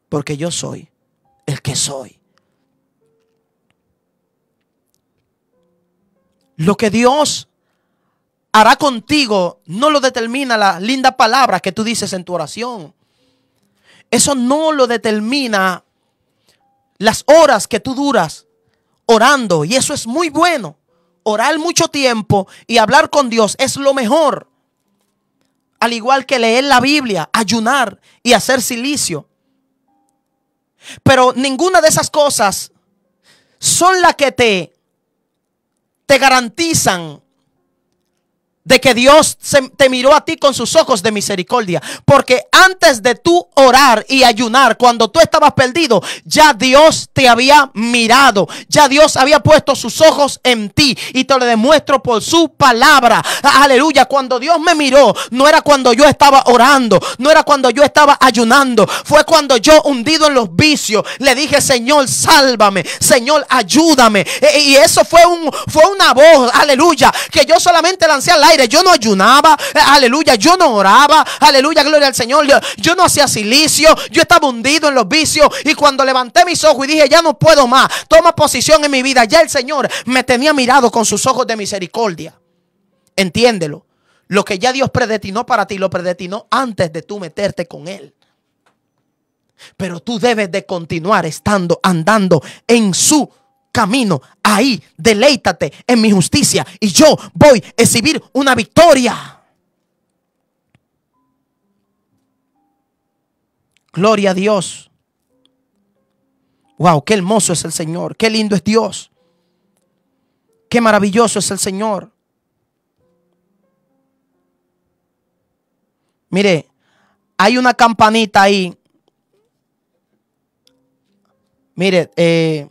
porque yo soy el que soy. Lo que Dios hará contigo no lo determina la linda palabra que tú dices en tu oración. Eso no lo determina las horas que tú duras orando. Y eso es muy bueno. Orar mucho tiempo y hablar con Dios es lo mejor. Al igual que leer la Biblia, ayunar y hacer silicio. Pero ninguna de esas cosas son las que te, te garantizan de que Dios te miró a ti con sus ojos de misericordia. Porque antes de tú orar y ayunar, cuando tú estabas perdido, ya Dios te había mirado. Ya Dios había puesto sus ojos en ti. Y te lo demuestro por su palabra. Aleluya. Cuando Dios me miró, no era cuando yo estaba orando. No era cuando yo estaba ayunando. Fue cuando yo, hundido en los vicios, le dije, Señor, sálvame. Señor, ayúdame. E, y eso fue, un, fue una voz. Aleluya. Que yo solamente lancé al aire yo no ayunaba, eh, aleluya, yo no oraba, aleluya, gloria al Señor, yo no hacía silicio, yo estaba hundido en los vicios y cuando levanté mis ojos y dije, ya no puedo más, toma posición en mi vida, ya el Señor me tenía mirado con sus ojos de misericordia. Entiéndelo, lo que ya Dios predestinó para ti, lo predestinó antes de tú meterte con Él. Pero tú debes de continuar estando, andando en su camino. Ahí, deleítate en mi justicia y yo voy a exhibir una victoria. Gloria a Dios. Wow, qué hermoso es el Señor, qué lindo es Dios, qué maravilloso es el Señor. Mire, hay una campanita ahí. Mire, eh,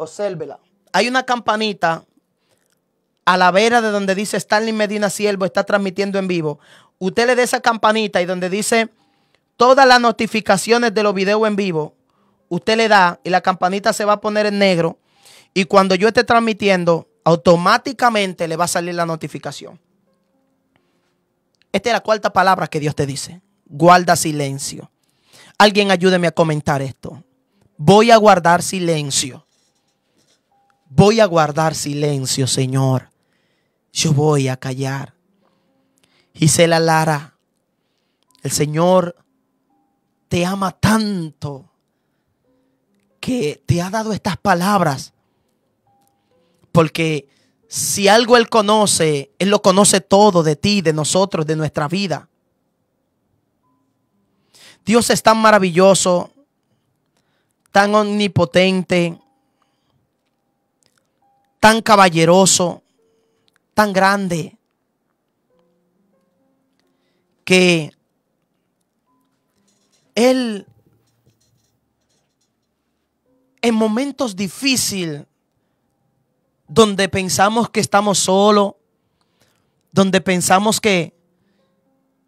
Obsérvela. Hay una campanita a la vera de donde dice Stanley Medina Siervo está transmitiendo en vivo. Usted le dé esa campanita y donde dice todas las notificaciones de los videos en vivo, usted le da y la campanita se va a poner en negro. Y cuando yo esté transmitiendo, automáticamente le va a salir la notificación. Esta es la cuarta palabra que Dios te dice. Guarda silencio. Alguien ayúdeme a comentar esto. Voy a guardar silencio voy a guardar silencio, Señor. Yo voy a callar. Gisela Lara, el Señor te ama tanto que te ha dado estas palabras. Porque si algo Él conoce, Él lo conoce todo de ti, de nosotros, de nuestra vida. Dios es tan maravilloso, tan omnipotente, tan caballeroso, tan grande, que él en momentos difíciles, donde pensamos que estamos solos, donde pensamos que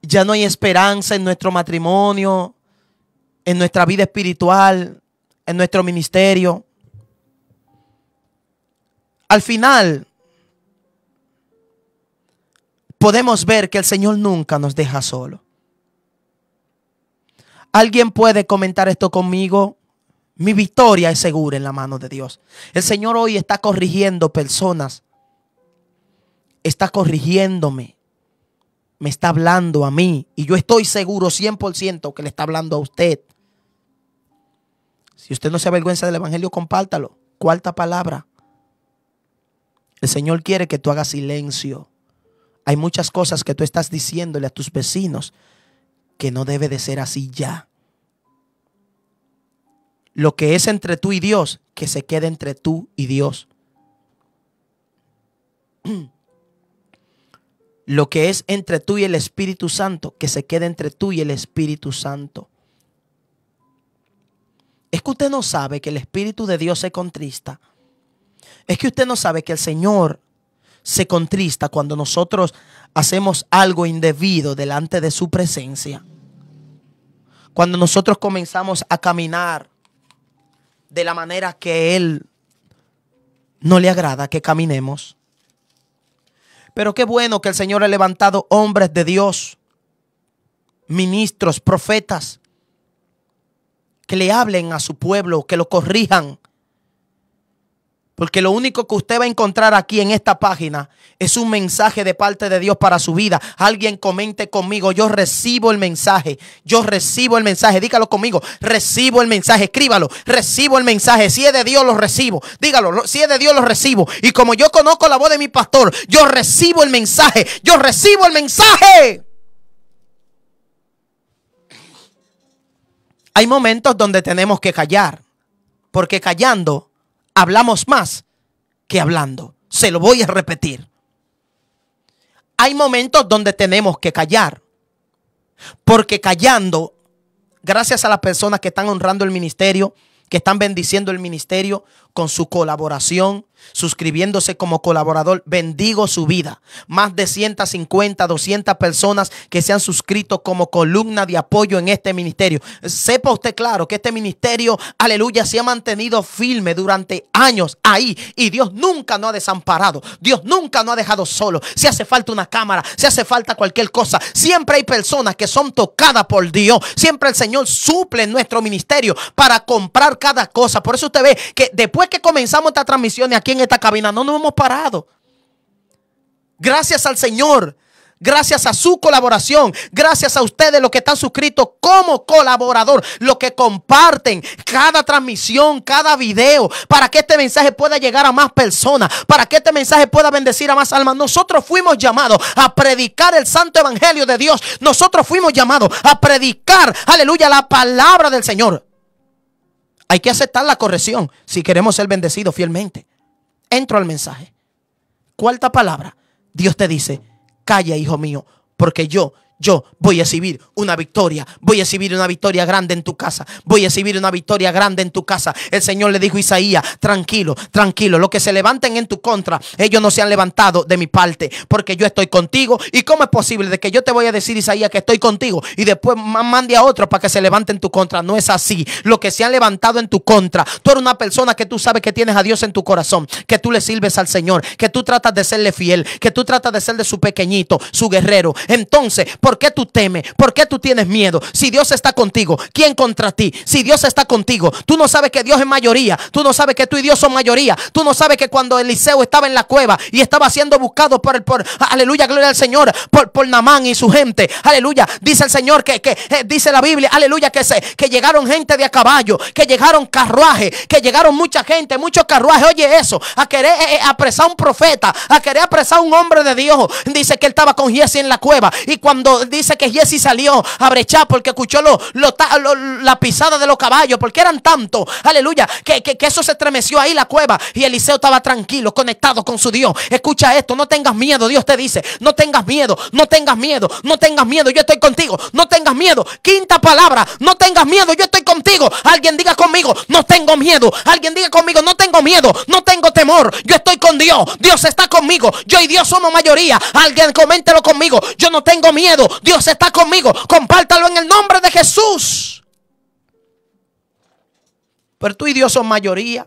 ya no hay esperanza en nuestro matrimonio, en nuestra vida espiritual, en nuestro ministerio. Al final, podemos ver que el Señor nunca nos deja solo. ¿Alguien puede comentar esto conmigo? Mi victoria es segura en la mano de Dios. El Señor hoy está corrigiendo personas. Está corrigiéndome. Me está hablando a mí. Y yo estoy seguro 100% que le está hablando a usted. Si usted no se avergüenza del Evangelio, compártalo. Cuarta palabra. El Señor quiere que tú hagas silencio. Hay muchas cosas que tú estás diciéndole a tus vecinos que no debe de ser así ya. Lo que es entre tú y Dios, que se quede entre tú y Dios. Lo que es entre tú y el Espíritu Santo, que se quede entre tú y el Espíritu Santo. Es que usted no sabe que el Espíritu de Dios se contrista. Es que usted no sabe que el Señor se contrista cuando nosotros hacemos algo indebido delante de su presencia. Cuando nosotros comenzamos a caminar de la manera que Él no le agrada que caminemos. Pero qué bueno que el Señor ha levantado hombres de Dios, ministros, profetas, que le hablen a su pueblo, que lo corrijan, porque lo único que usted va a encontrar aquí en esta página es un mensaje de parte de Dios para su vida. Alguien comente conmigo, yo recibo el mensaje, yo recibo el mensaje, dígalo conmigo, recibo el mensaje, escríbalo, recibo el mensaje, si es de Dios lo recibo, dígalo, si es de Dios lo recibo. Y como yo conozco la voz de mi pastor, yo recibo el mensaje, yo recibo el mensaje. Hay momentos donde tenemos que callar, porque callando hablamos más que hablando. Se lo voy a repetir. Hay momentos donde tenemos que callar, porque callando, gracias a las personas que están honrando el ministerio, que están bendiciendo el ministerio, con su colaboración, suscribiéndose como colaborador. Bendigo su vida. Más de 150, 200 personas que se han suscrito como columna de apoyo en este ministerio. Sepa usted claro que este ministerio, aleluya, se ha mantenido firme durante años ahí y Dios nunca nos ha desamparado. Dios nunca nos ha dejado solo. Si hace falta una cámara, si hace falta cualquier cosa, siempre hay personas que son tocadas por Dios. Siempre el Señor suple nuestro ministerio para comprar cada cosa. Por eso usted ve que después es que comenzamos transmisión transmisiones aquí en esta cabina, no nos hemos parado. Gracias al Señor, gracias a su colaboración, gracias a ustedes los que están suscritos como colaborador, los que comparten cada transmisión, cada video, para que este mensaje pueda llegar a más personas, para que este mensaje pueda bendecir a más almas. Nosotros fuimos llamados a predicar el santo evangelio de Dios. Nosotros fuimos llamados a predicar, aleluya, la palabra del Señor. Hay que aceptar la corrección si queremos ser bendecidos fielmente. Entro al mensaje. Cuarta palabra. Dios te dice, calla, hijo mío, porque yo yo voy a recibir una victoria, voy a recibir una victoria grande en tu casa, voy a recibir una victoria grande en tu casa. El Señor le dijo a Isaías, tranquilo, tranquilo, Lo que se levanten en tu contra, ellos no se han levantado de mi parte, porque yo estoy contigo. ¿Y cómo es posible de que yo te voy a decir, Isaías, que estoy contigo y después mande a otro para que se levante en tu contra? No es así. Lo que se han levantado en tu contra, tú eres una persona que tú sabes que tienes a Dios en tu corazón, que tú le sirves al Señor, que tú tratas de serle fiel, que tú tratas de ser de su pequeñito, su guerrero. Entonces, por ¿Por qué tú temes? ¿Por qué tú tienes miedo? Si Dios está contigo, ¿quién contra ti? Si Dios está contigo, tú no sabes que Dios es mayoría. Tú no sabes que tú y Dios son mayoría. Tú no sabes que cuando Eliseo estaba en la cueva y estaba siendo buscado por el, por, aleluya, gloria al Señor, por, por Namán y su gente. Aleluya, dice el Señor que, eh, dice la Biblia, aleluya, que, se, que llegaron gente de a caballo, que llegaron carruajes, que llegaron mucha gente, muchos carruajes. Oye, eso, a querer eh, eh, apresar a un profeta, a querer apresar a un hombre de Dios. Dice que él estaba con Jesse en la cueva y cuando dice que Jesse salió a brechar porque escuchó lo, la pisada de los caballos, porque eran tantos, aleluya, que, que, que, eso se estremeció ahí la cueva y Eliseo estaba tranquilo, conectado con su Dios. Escucha esto, no tengas miedo, Dios te dice, no tengas miedo, no tengas miedo, no tengas miedo, yo estoy contigo, no tengas miedo. Quinta palabra, no tengas miedo, yo estoy contigo. Alguien diga conmigo, no tengo miedo. Alguien diga conmigo, no tengo miedo, no tengo temor, yo estoy con Dios, Dios está conmigo, yo y Dios somos mayoría. Alguien coméntelo conmigo, yo no tengo miedo. Dios está conmigo. Compártalo en el nombre de Jesús. Pero tú y Dios son mayoría.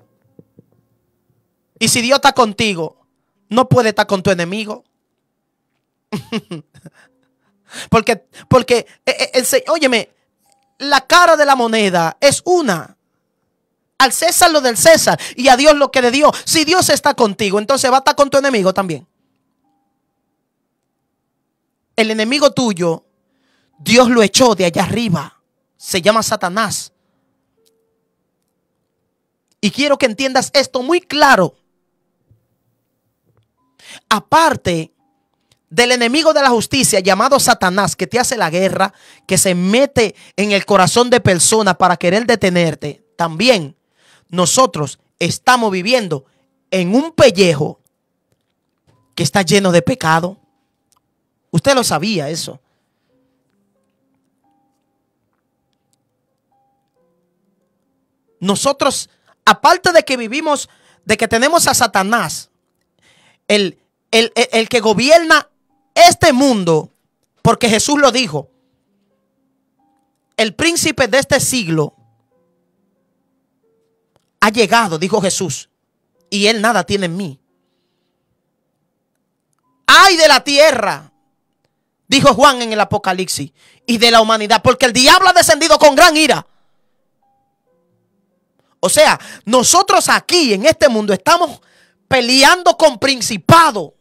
Y si Dios está contigo, no puede estar con tu enemigo. porque, porque, eh, eh, el, óyeme, la cara de la moneda es una. Al César lo del César y a Dios lo que de Dios. Si Dios está contigo, entonces va a estar con tu enemigo también el enemigo tuyo, Dios lo echó de allá arriba. Se llama Satanás. Y quiero que entiendas esto muy claro. Aparte del enemigo de la justicia llamado Satanás que te hace la guerra, que se mete en el corazón de personas para querer detenerte, también nosotros estamos viviendo en un pellejo que está lleno de pecado. Usted lo sabía eso. Nosotros, aparte de que vivimos, de que tenemos a Satanás, el, el, que gobierna este mundo, porque Jesús lo dijo, el príncipe de este siglo ha llegado, dijo Jesús, y él nada tiene en mí. Ay de la tierra dijo Juan en el Apocalipsis, y de la humanidad, porque el diablo ha descendido con gran ira. O sea, nosotros aquí en este mundo estamos peleando con principado.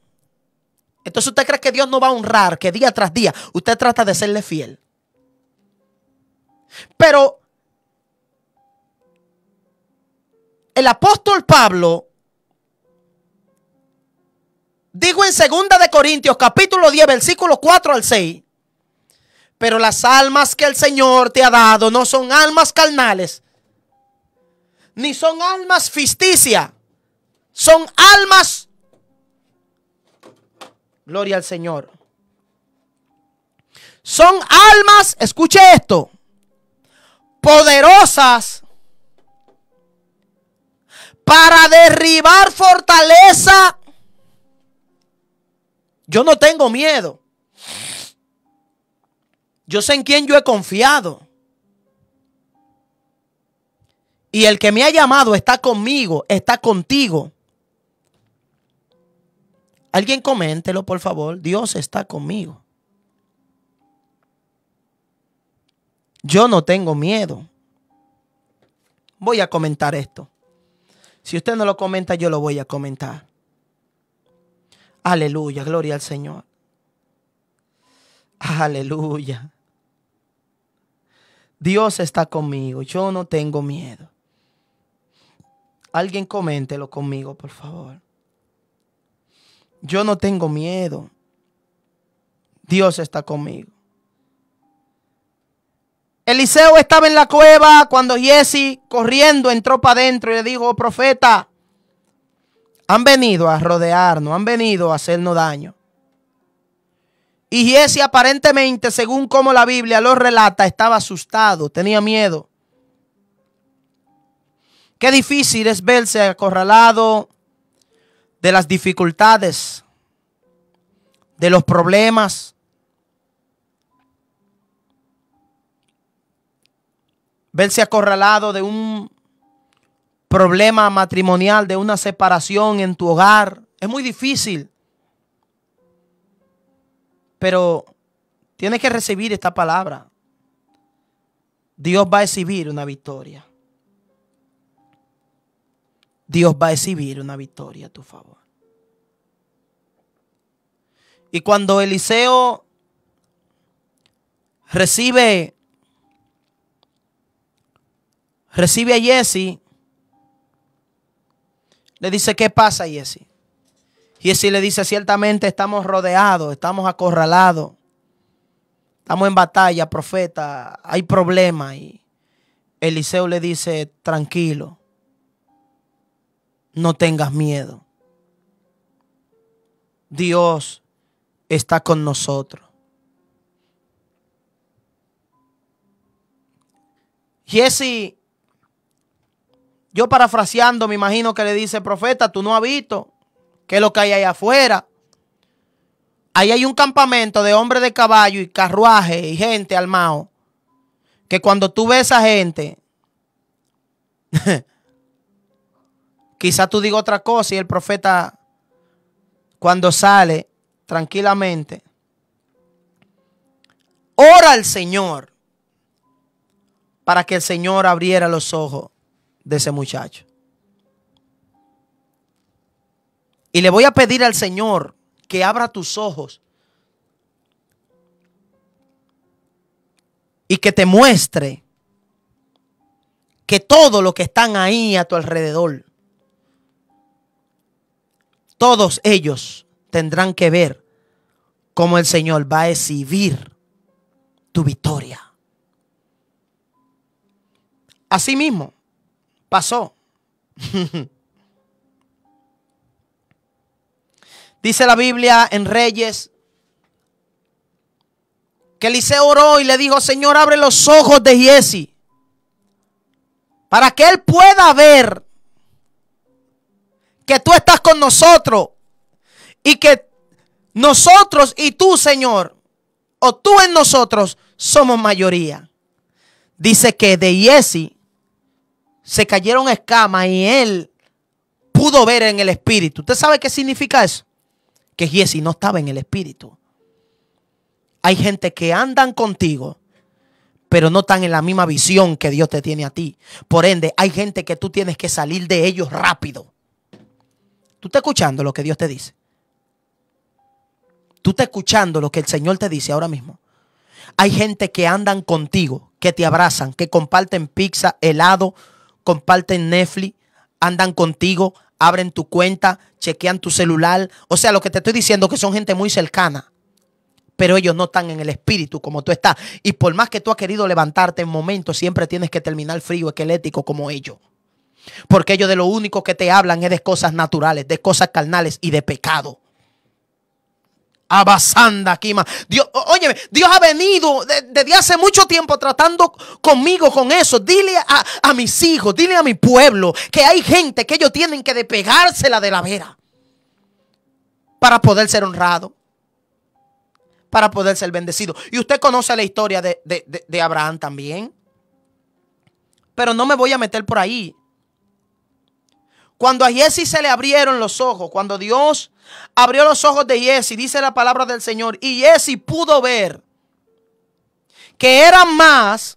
Entonces usted cree que Dios no va a honrar, que día tras día usted trata de serle fiel. Pero el apóstol Pablo Digo en segunda de Corintios capítulo 10 versículo 4 al 6. Pero las almas que el Señor te ha dado no son almas carnales, ni son almas fisticia. son almas... Gloria al Señor. Son almas, escuche esto, poderosas para derribar fortaleza yo no tengo miedo. Yo sé en quién yo he confiado. Y el que me ha llamado está conmigo, está contigo. Alguien coméntelo, por favor. Dios está conmigo. Yo no tengo miedo. Voy a comentar esto. Si usted no lo comenta, yo lo voy a comentar. Aleluya, gloria al Señor. Aleluya. Dios está conmigo, yo no tengo miedo. Alguien coméntelo conmigo, por favor. Yo no tengo miedo. Dios está conmigo. Eliseo estaba en la cueva cuando Jesse corriendo entró para adentro y le dijo, oh, profeta, han venido a rodearnos, han venido a hacernos daño. Y Jesse aparentemente, según como la Biblia lo relata, estaba asustado, tenía miedo. Qué difícil es verse acorralado de las dificultades, de los problemas. Verse acorralado de un problema matrimonial, de una separación en tu hogar. Es muy difícil. Pero tienes que recibir esta palabra. Dios va a exhibir una victoria. Dios va a exhibir una victoria a tu favor. Y cuando Eliseo recibe recibe a Jesse, le dice, ¿qué pasa, Jesse? Jesse le dice, ciertamente estamos rodeados, estamos acorralados, estamos en batalla, profeta, hay problemas. Y Eliseo le dice, tranquilo, no tengas miedo. Dios está con nosotros. Jesse yo parafraseando, me imagino que le dice, profeta, tú no has visto que lo que hay allá afuera. Ahí hay un campamento de hombres de caballo y carruaje y gente al mao, Que cuando tú ves a esa gente, quizás tú digas otra cosa y el profeta, cuando sale tranquilamente, ora al Señor para que el Señor abriera los ojos de ese muchacho. Y le voy a pedir al Señor que abra tus ojos y que te muestre que todo lo que están ahí a tu alrededor, todos ellos tendrán que ver cómo el Señor va a exhibir tu victoria. Asimismo, pasó. Dice la Biblia en Reyes que Eliseo oró y le dijo, Señor, abre los ojos de Giesi para que él pueda ver que tú estás con nosotros y que nosotros y tú, Señor, o tú en nosotros, somos mayoría. Dice que de Yesi se cayeron escamas y él pudo ver en el espíritu. ¿Usted sabe qué significa eso? Que Jesús no estaba en el espíritu. Hay gente que andan contigo, pero no están en la misma visión que Dios te tiene a ti. Por ende, hay gente que tú tienes que salir de ellos rápido. ¿Tú estás escuchando lo que Dios te dice? ¿Tú estás escuchando lo que el Señor te dice ahora mismo? Hay gente que andan contigo, que te abrazan, que comparten pizza, helado, comparten Netflix, andan contigo, abren tu cuenta, chequean tu celular. O sea, lo que te estoy diciendo es que son gente muy cercana, pero ellos no están en el espíritu como tú estás. Y por más que tú has querido levantarte en momentos, siempre tienes que terminar frío, esquelético como ellos. Porque ellos de lo único que te hablan es de cosas naturales, de cosas carnales y de pecado. Abasanda, Kima. Dios, óyeme, Dios ha venido desde hace mucho tiempo tratando conmigo con eso. Dile a, mis hijos, dile a mi pueblo que hay gente que ellos tienen que despegársela de la vera para poder ser honrado, para poder ser bendecido. Y usted conoce la historia de, de Abraham también. Pero no me voy a meter por ahí. Cuando a Jesse se le abrieron los ojos, cuando Dios abrió los ojos de Jesse, dice la palabra del Señor, y Jesse pudo ver que eran más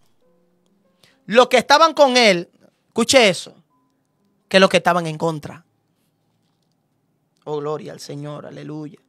los que estaban con él, escuche eso, que los que estaban en contra. Oh, gloria al Señor, aleluya.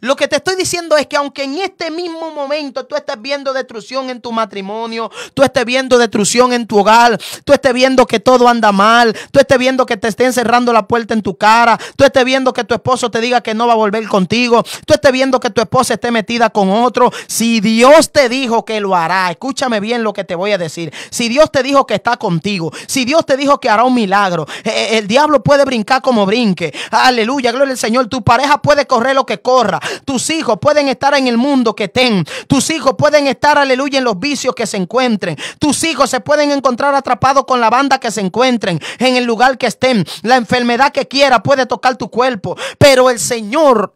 Lo que te estoy diciendo es que aunque en este mismo momento tú estés viendo destrucción en tu matrimonio, tú estés viendo destrucción en tu hogar, tú estés viendo que todo anda mal, tú estés viendo que te estén cerrando la puerta en tu cara, tú estés viendo que tu esposo te diga que no va a volver contigo, tú estés viendo que tu esposa esté metida con otro, si Dios te dijo que lo hará, escúchame bien lo que te voy a decir, si Dios te dijo que está contigo, si Dios te dijo que hará un milagro, eh, eh, el diablo puede brincar como brinque, aleluya, gloria al Señor, tu pareja puede correr lo que corre. Tus hijos pueden estar en el mundo que estén. Tus hijos pueden estar, aleluya, en los vicios que se encuentren. Tus hijos se pueden encontrar atrapados con la banda que se encuentren, en el lugar que estén. La enfermedad que quiera puede tocar tu cuerpo, pero el Señor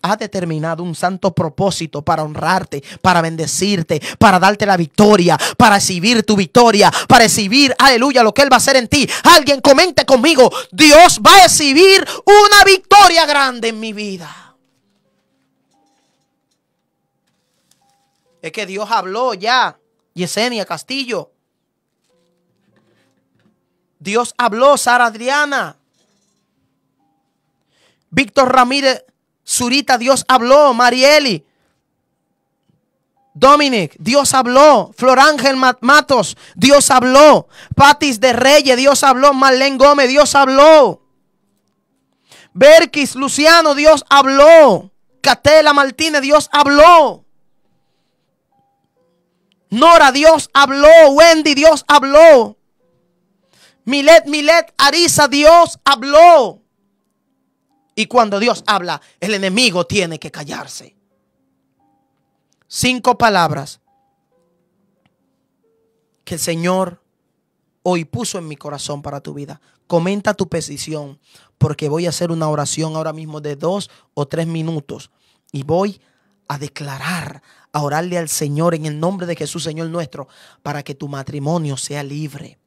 ha determinado un santo propósito para honrarte, para bendecirte, para darte la victoria, para recibir tu victoria, para recibir, aleluya, lo que Él va a hacer en ti. Alguien comente conmigo, Dios va a recibir una victoria grande en mi vida. Es que Dios habló ya, Yesenia Castillo. Dios habló, Sara Adriana. Víctor Ramírez Zurita, Dios habló. Marieli. Dominic, Dios habló. Flor Ángel Matos, Dios habló. Patis de Reyes, Dios habló. Marlene Gómez, Dios habló. Berkis Luciano, Dios habló. Catela Martínez, Dios habló. Nora, Dios habló. Wendy, Dios habló. Milet, Milet, Arisa, Dios habló. Y cuando Dios habla, el enemigo tiene que callarse. Cinco palabras que el Señor hoy puso en mi corazón para tu vida. Comenta tu petición, porque voy a hacer una oración ahora mismo de dos o tres minutos y voy a declarar, a orarle al Señor en el nombre de Jesús, Señor nuestro, para que tu matrimonio sea libre,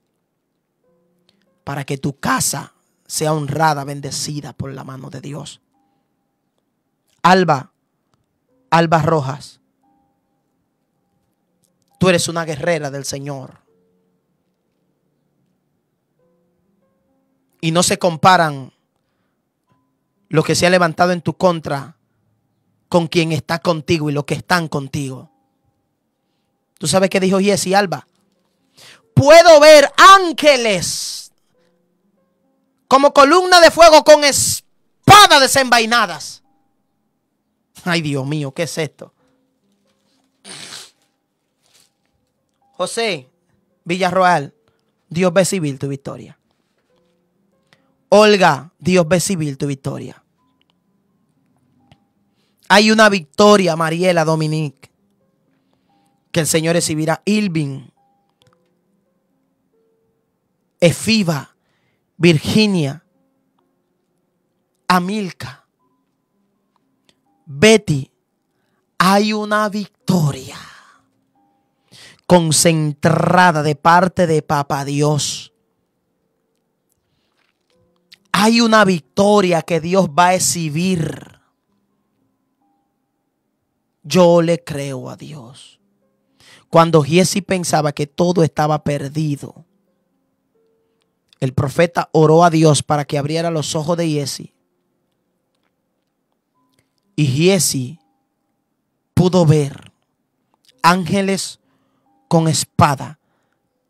para que tu casa sea honrada, bendecida por la mano de Dios. Alba, Alba Rojas, tú eres una guerrera del Señor. Y no se comparan lo que se ha levantado en tu contra con quien está contigo y los que están contigo. ¿Tú sabes qué dijo Jesse Alba? Puedo ver ángeles como columna de fuego con espadas desenvainadas. Ay, Dios mío, ¿qué es esto? José Villarroal, Dios ve civil tu victoria. Olga, Dios ve civil tu victoria. Hay una victoria, Mariela Dominique, que el Señor recibirá. Ilvin, Efiba, Virginia, Amilca, Betty, hay una victoria concentrada de parte de Papa Dios. Hay una victoria que Dios va a exhibir. Yo le creo a Dios. Cuando Giesi pensaba que todo estaba perdido, el profeta oró a Dios para que abriera los ojos de Giesi. Y Giesi pudo ver ángeles con espada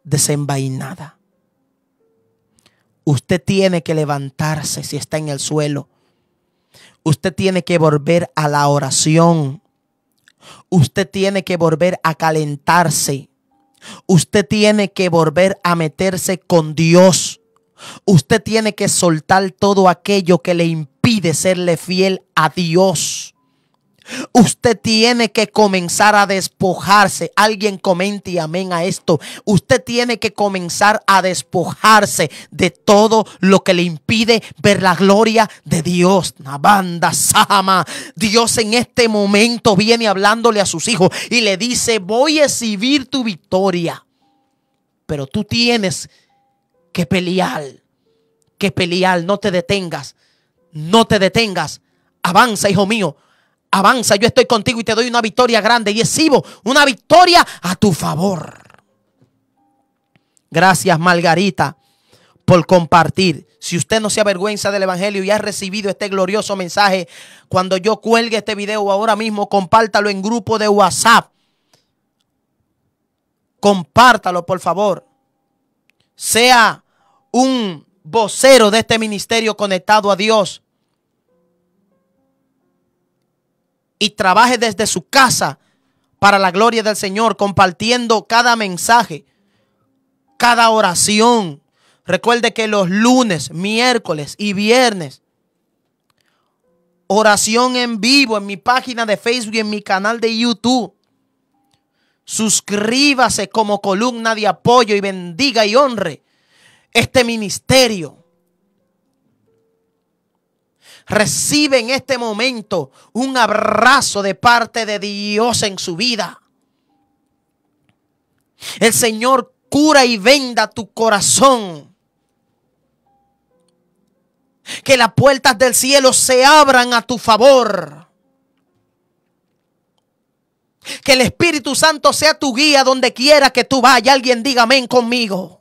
desenvainada. Usted tiene que levantarse si está en el suelo. Usted tiene que volver a la oración usted tiene que volver a calentarse. Usted tiene que volver a meterse con Dios. Usted tiene que soltar todo aquello que le impide serle fiel a Dios. Usted tiene que comenzar a despojarse. Alguien comente y amén a esto. Usted tiene que comenzar a despojarse de todo lo que le impide ver la gloria de Dios. Nabanda Sama. Dios en este momento viene hablándole a sus hijos y le dice, voy a exhibir tu victoria. Pero tú tienes que pelear. Que pelear. No te detengas. No te detengas. Avanza, hijo mío avanza, yo estoy contigo y te doy una victoria grande y exhibo una victoria a tu favor. Gracias Margarita por compartir. Si usted no se avergüenza del Evangelio y ha recibido este glorioso mensaje, cuando yo cuelgue este video ahora mismo, compártalo en grupo de WhatsApp. Compártalo, por favor. Sea un vocero de este ministerio conectado a Dios y trabaje desde su casa para la gloria del Señor, compartiendo cada mensaje, cada oración. Recuerde que los lunes, miércoles y viernes, oración en vivo en mi página de Facebook y en mi canal de YouTube. Suscríbase como columna de apoyo y bendiga y honre este ministerio. Recibe en este momento un abrazo de parte de Dios en su vida. El Señor cura y venda tu corazón. Que las puertas del cielo se abran a tu favor. Que el Espíritu Santo sea tu guía donde quiera que tú vayas. Alguien diga amén conmigo.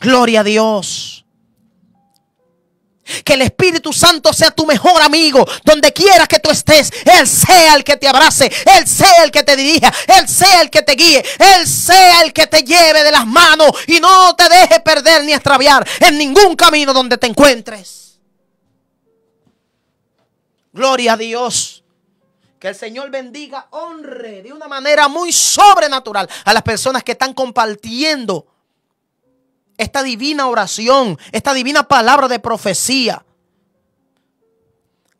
Gloria a Dios. Que el Espíritu Santo sea tu mejor amigo. Donde quiera que tú estés, Él sea el que te abrace. Él sea el que te dirija. Él sea el que te guíe. Él sea el que te lleve de las manos y no te deje perder ni extraviar en ningún camino donde te encuentres. Gloria a Dios. Que el Señor bendiga, honre de una manera muy sobrenatural a las personas que están compartiendo esta divina oración, esta divina palabra de profecía.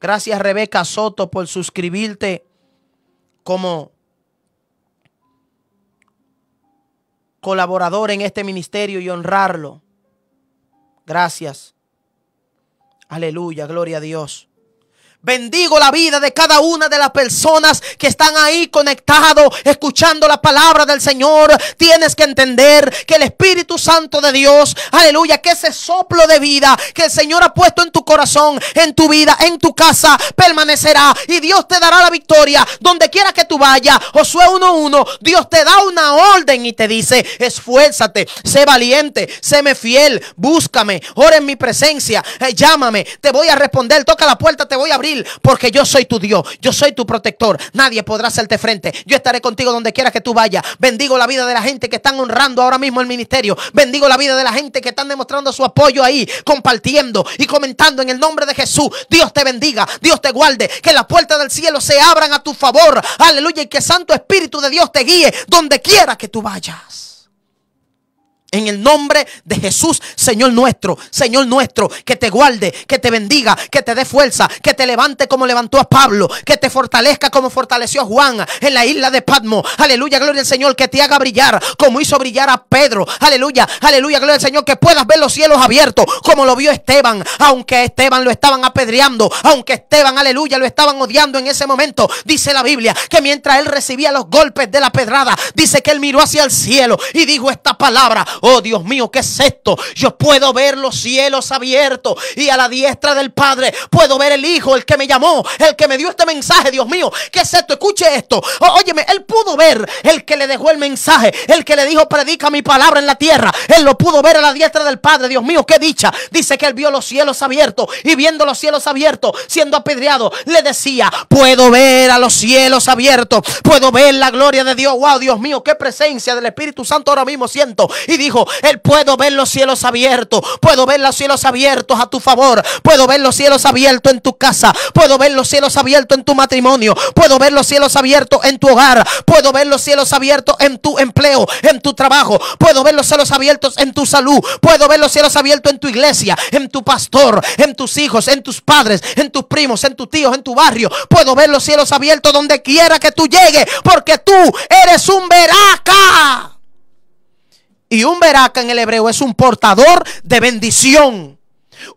Gracias Rebeca Soto por suscribirte como colaborador en este ministerio y honrarlo. Gracias. Aleluya, gloria a Dios. Bendigo la vida de cada una de las personas que están ahí conectados, escuchando la palabra del Señor. Tienes que entender que el Espíritu Santo de Dios, aleluya, que ese soplo de vida que el Señor ha puesto en tu corazón, en tu vida, en tu casa, permanecerá. Y Dios te dará la victoria donde quiera que tú vayas. Josué 1.1, Dios te da una orden y te dice, esfuérzate, sé valiente, séme fiel, búscame, ora en mi presencia, eh, llámame, te voy a responder, toca la puerta, te voy a abrir porque yo soy tu Dios, yo soy tu protector, nadie podrá hacerte frente, yo estaré contigo donde quiera que tú vayas, bendigo la vida de la gente que están honrando ahora mismo el ministerio, bendigo la vida de la gente que están demostrando su apoyo ahí, compartiendo y comentando en el nombre de Jesús, Dios te bendiga, Dios te guarde, que las puertas del cielo se abran a tu favor, aleluya, y que Santo Espíritu de Dios te guíe donde quiera que tú vayas. En el nombre de Jesús, Señor nuestro, Señor nuestro, que te guarde, que te bendiga, que te dé fuerza, que te levante como levantó a Pablo, que te fortalezca como fortaleció a Juan en la isla de Patmo. Aleluya, gloria al Señor, que te haga brillar como hizo brillar a Pedro. Aleluya, aleluya, gloria al Señor, que puedas ver los cielos abiertos como lo vio Esteban, aunque Esteban lo estaban apedreando, aunque Esteban, aleluya, lo estaban odiando en ese momento. Dice la Biblia que mientras él recibía los golpes de la pedrada, dice que él miró hacia el cielo y dijo esta palabra. Oh Dios mío, ¿qué es esto? Yo puedo ver los cielos abiertos y a la diestra del Padre puedo ver el Hijo, el que me llamó, el que me dio este mensaje, Dios mío. ¿Qué es esto? Escuche esto. Oh, óyeme, él pudo ver el que le dejó el mensaje, el que le dijo, predica mi palabra en la tierra. Él lo pudo ver a la diestra del Padre, Dios mío, qué dicha. Dice que él vio los cielos abiertos y viendo los cielos abiertos, siendo apedreado, le decía, puedo ver a los cielos abiertos, puedo ver la gloria de Dios. Wow, Dios mío, qué presencia del Espíritu Santo ahora mismo siento. Y dijo, él puedo ver los cielos abiertos. Puedo ver los cielos abiertos a tu favor. Puedo ver los cielos abiertos en tu casa. Puedo ver los cielos abiertos en tu matrimonio. Puedo ver los cielos abiertos en tu hogar. Puedo ver los cielos abiertos en tu empleo, en tu trabajo. Puedo ver los cielos abiertos en tu salud. Puedo ver los cielos abiertos en tu iglesia, en tu pastor, en tus hijos, en tus padres, en tus primos, en tus tíos, en tu barrio. Puedo ver los cielos abiertos donde quiera que tú llegues, porque tú eres un veraca. Y un veraca en el hebreo es un portador de bendición.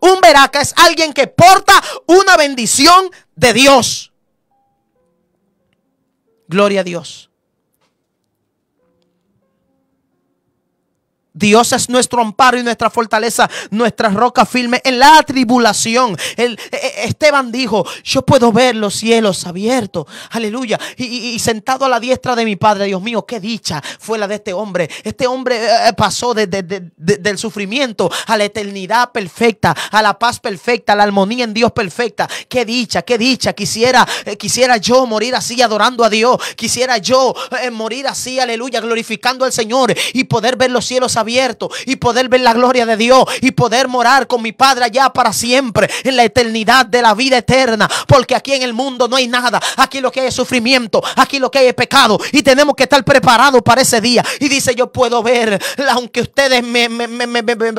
Un veraca es alguien que porta una bendición de Dios. Gloria a Dios. Dios es nuestro amparo y nuestra fortaleza, nuestra roca firme en la tribulación. E, e, Esteban dijo, yo puedo ver los cielos abiertos, aleluya, y, sentado a la diestra de mi Padre, Dios mío, qué dicha fue la de este hombre. Este hombre eh, eh, pasó del sufrimiento a la eternidad perfecta, a la paz perfecta, a la armonía en Dios perfecta. Qué dicha, qué dicha, quisiera, eh, quisiera yo morir así adorando a Dios, quisiera yo morir así, aleluya, glorificando al Señor y poder ver los cielos abiertos y poder ver la gloria de Dios y poder morar con mi Padre allá para siempre en la eternidad de la vida eterna. Porque aquí en el mundo no hay nada. Aquí lo que hay es sufrimiento. Aquí lo que hay es pecado. Y tenemos que estar preparados para ese día. Y dice, yo puedo ver, aunque ustedes me,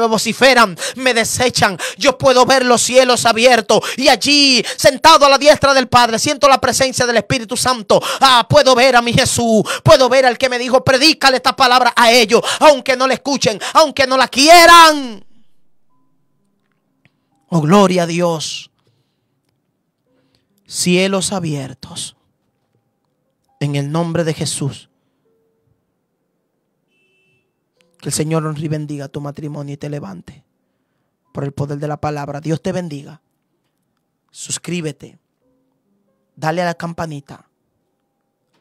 vociferan, me desechan, yo puedo ver los cielos abiertos. Y allí, sentado a la diestra del Padre, siento la presencia del Espíritu Santo. Ah, puedo ver a mi Jesús. Puedo ver al que me dijo, predícale esta palabra a ellos, aunque no le escuchen aunque no la quieran. Oh, gloria a Dios. Cielos abiertos. En el nombre de Jesús. Que el Señor nos bendiga tu matrimonio y te levante. Por el poder de la palabra. Dios te bendiga. Suscríbete. Dale a la campanita.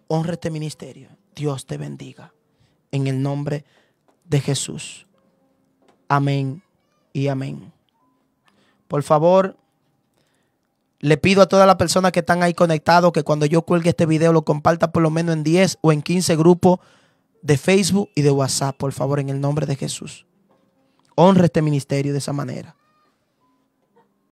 Honra este ministerio. Dios te bendiga. En el nombre de de Jesús. Amén y amén. Por favor, le pido a todas las personas que están ahí conectados que cuando yo cuelgue este video lo comparta por lo menos en 10 o en 15 grupos de Facebook y de WhatsApp, por favor, en el nombre de Jesús. honre este ministerio de esa manera.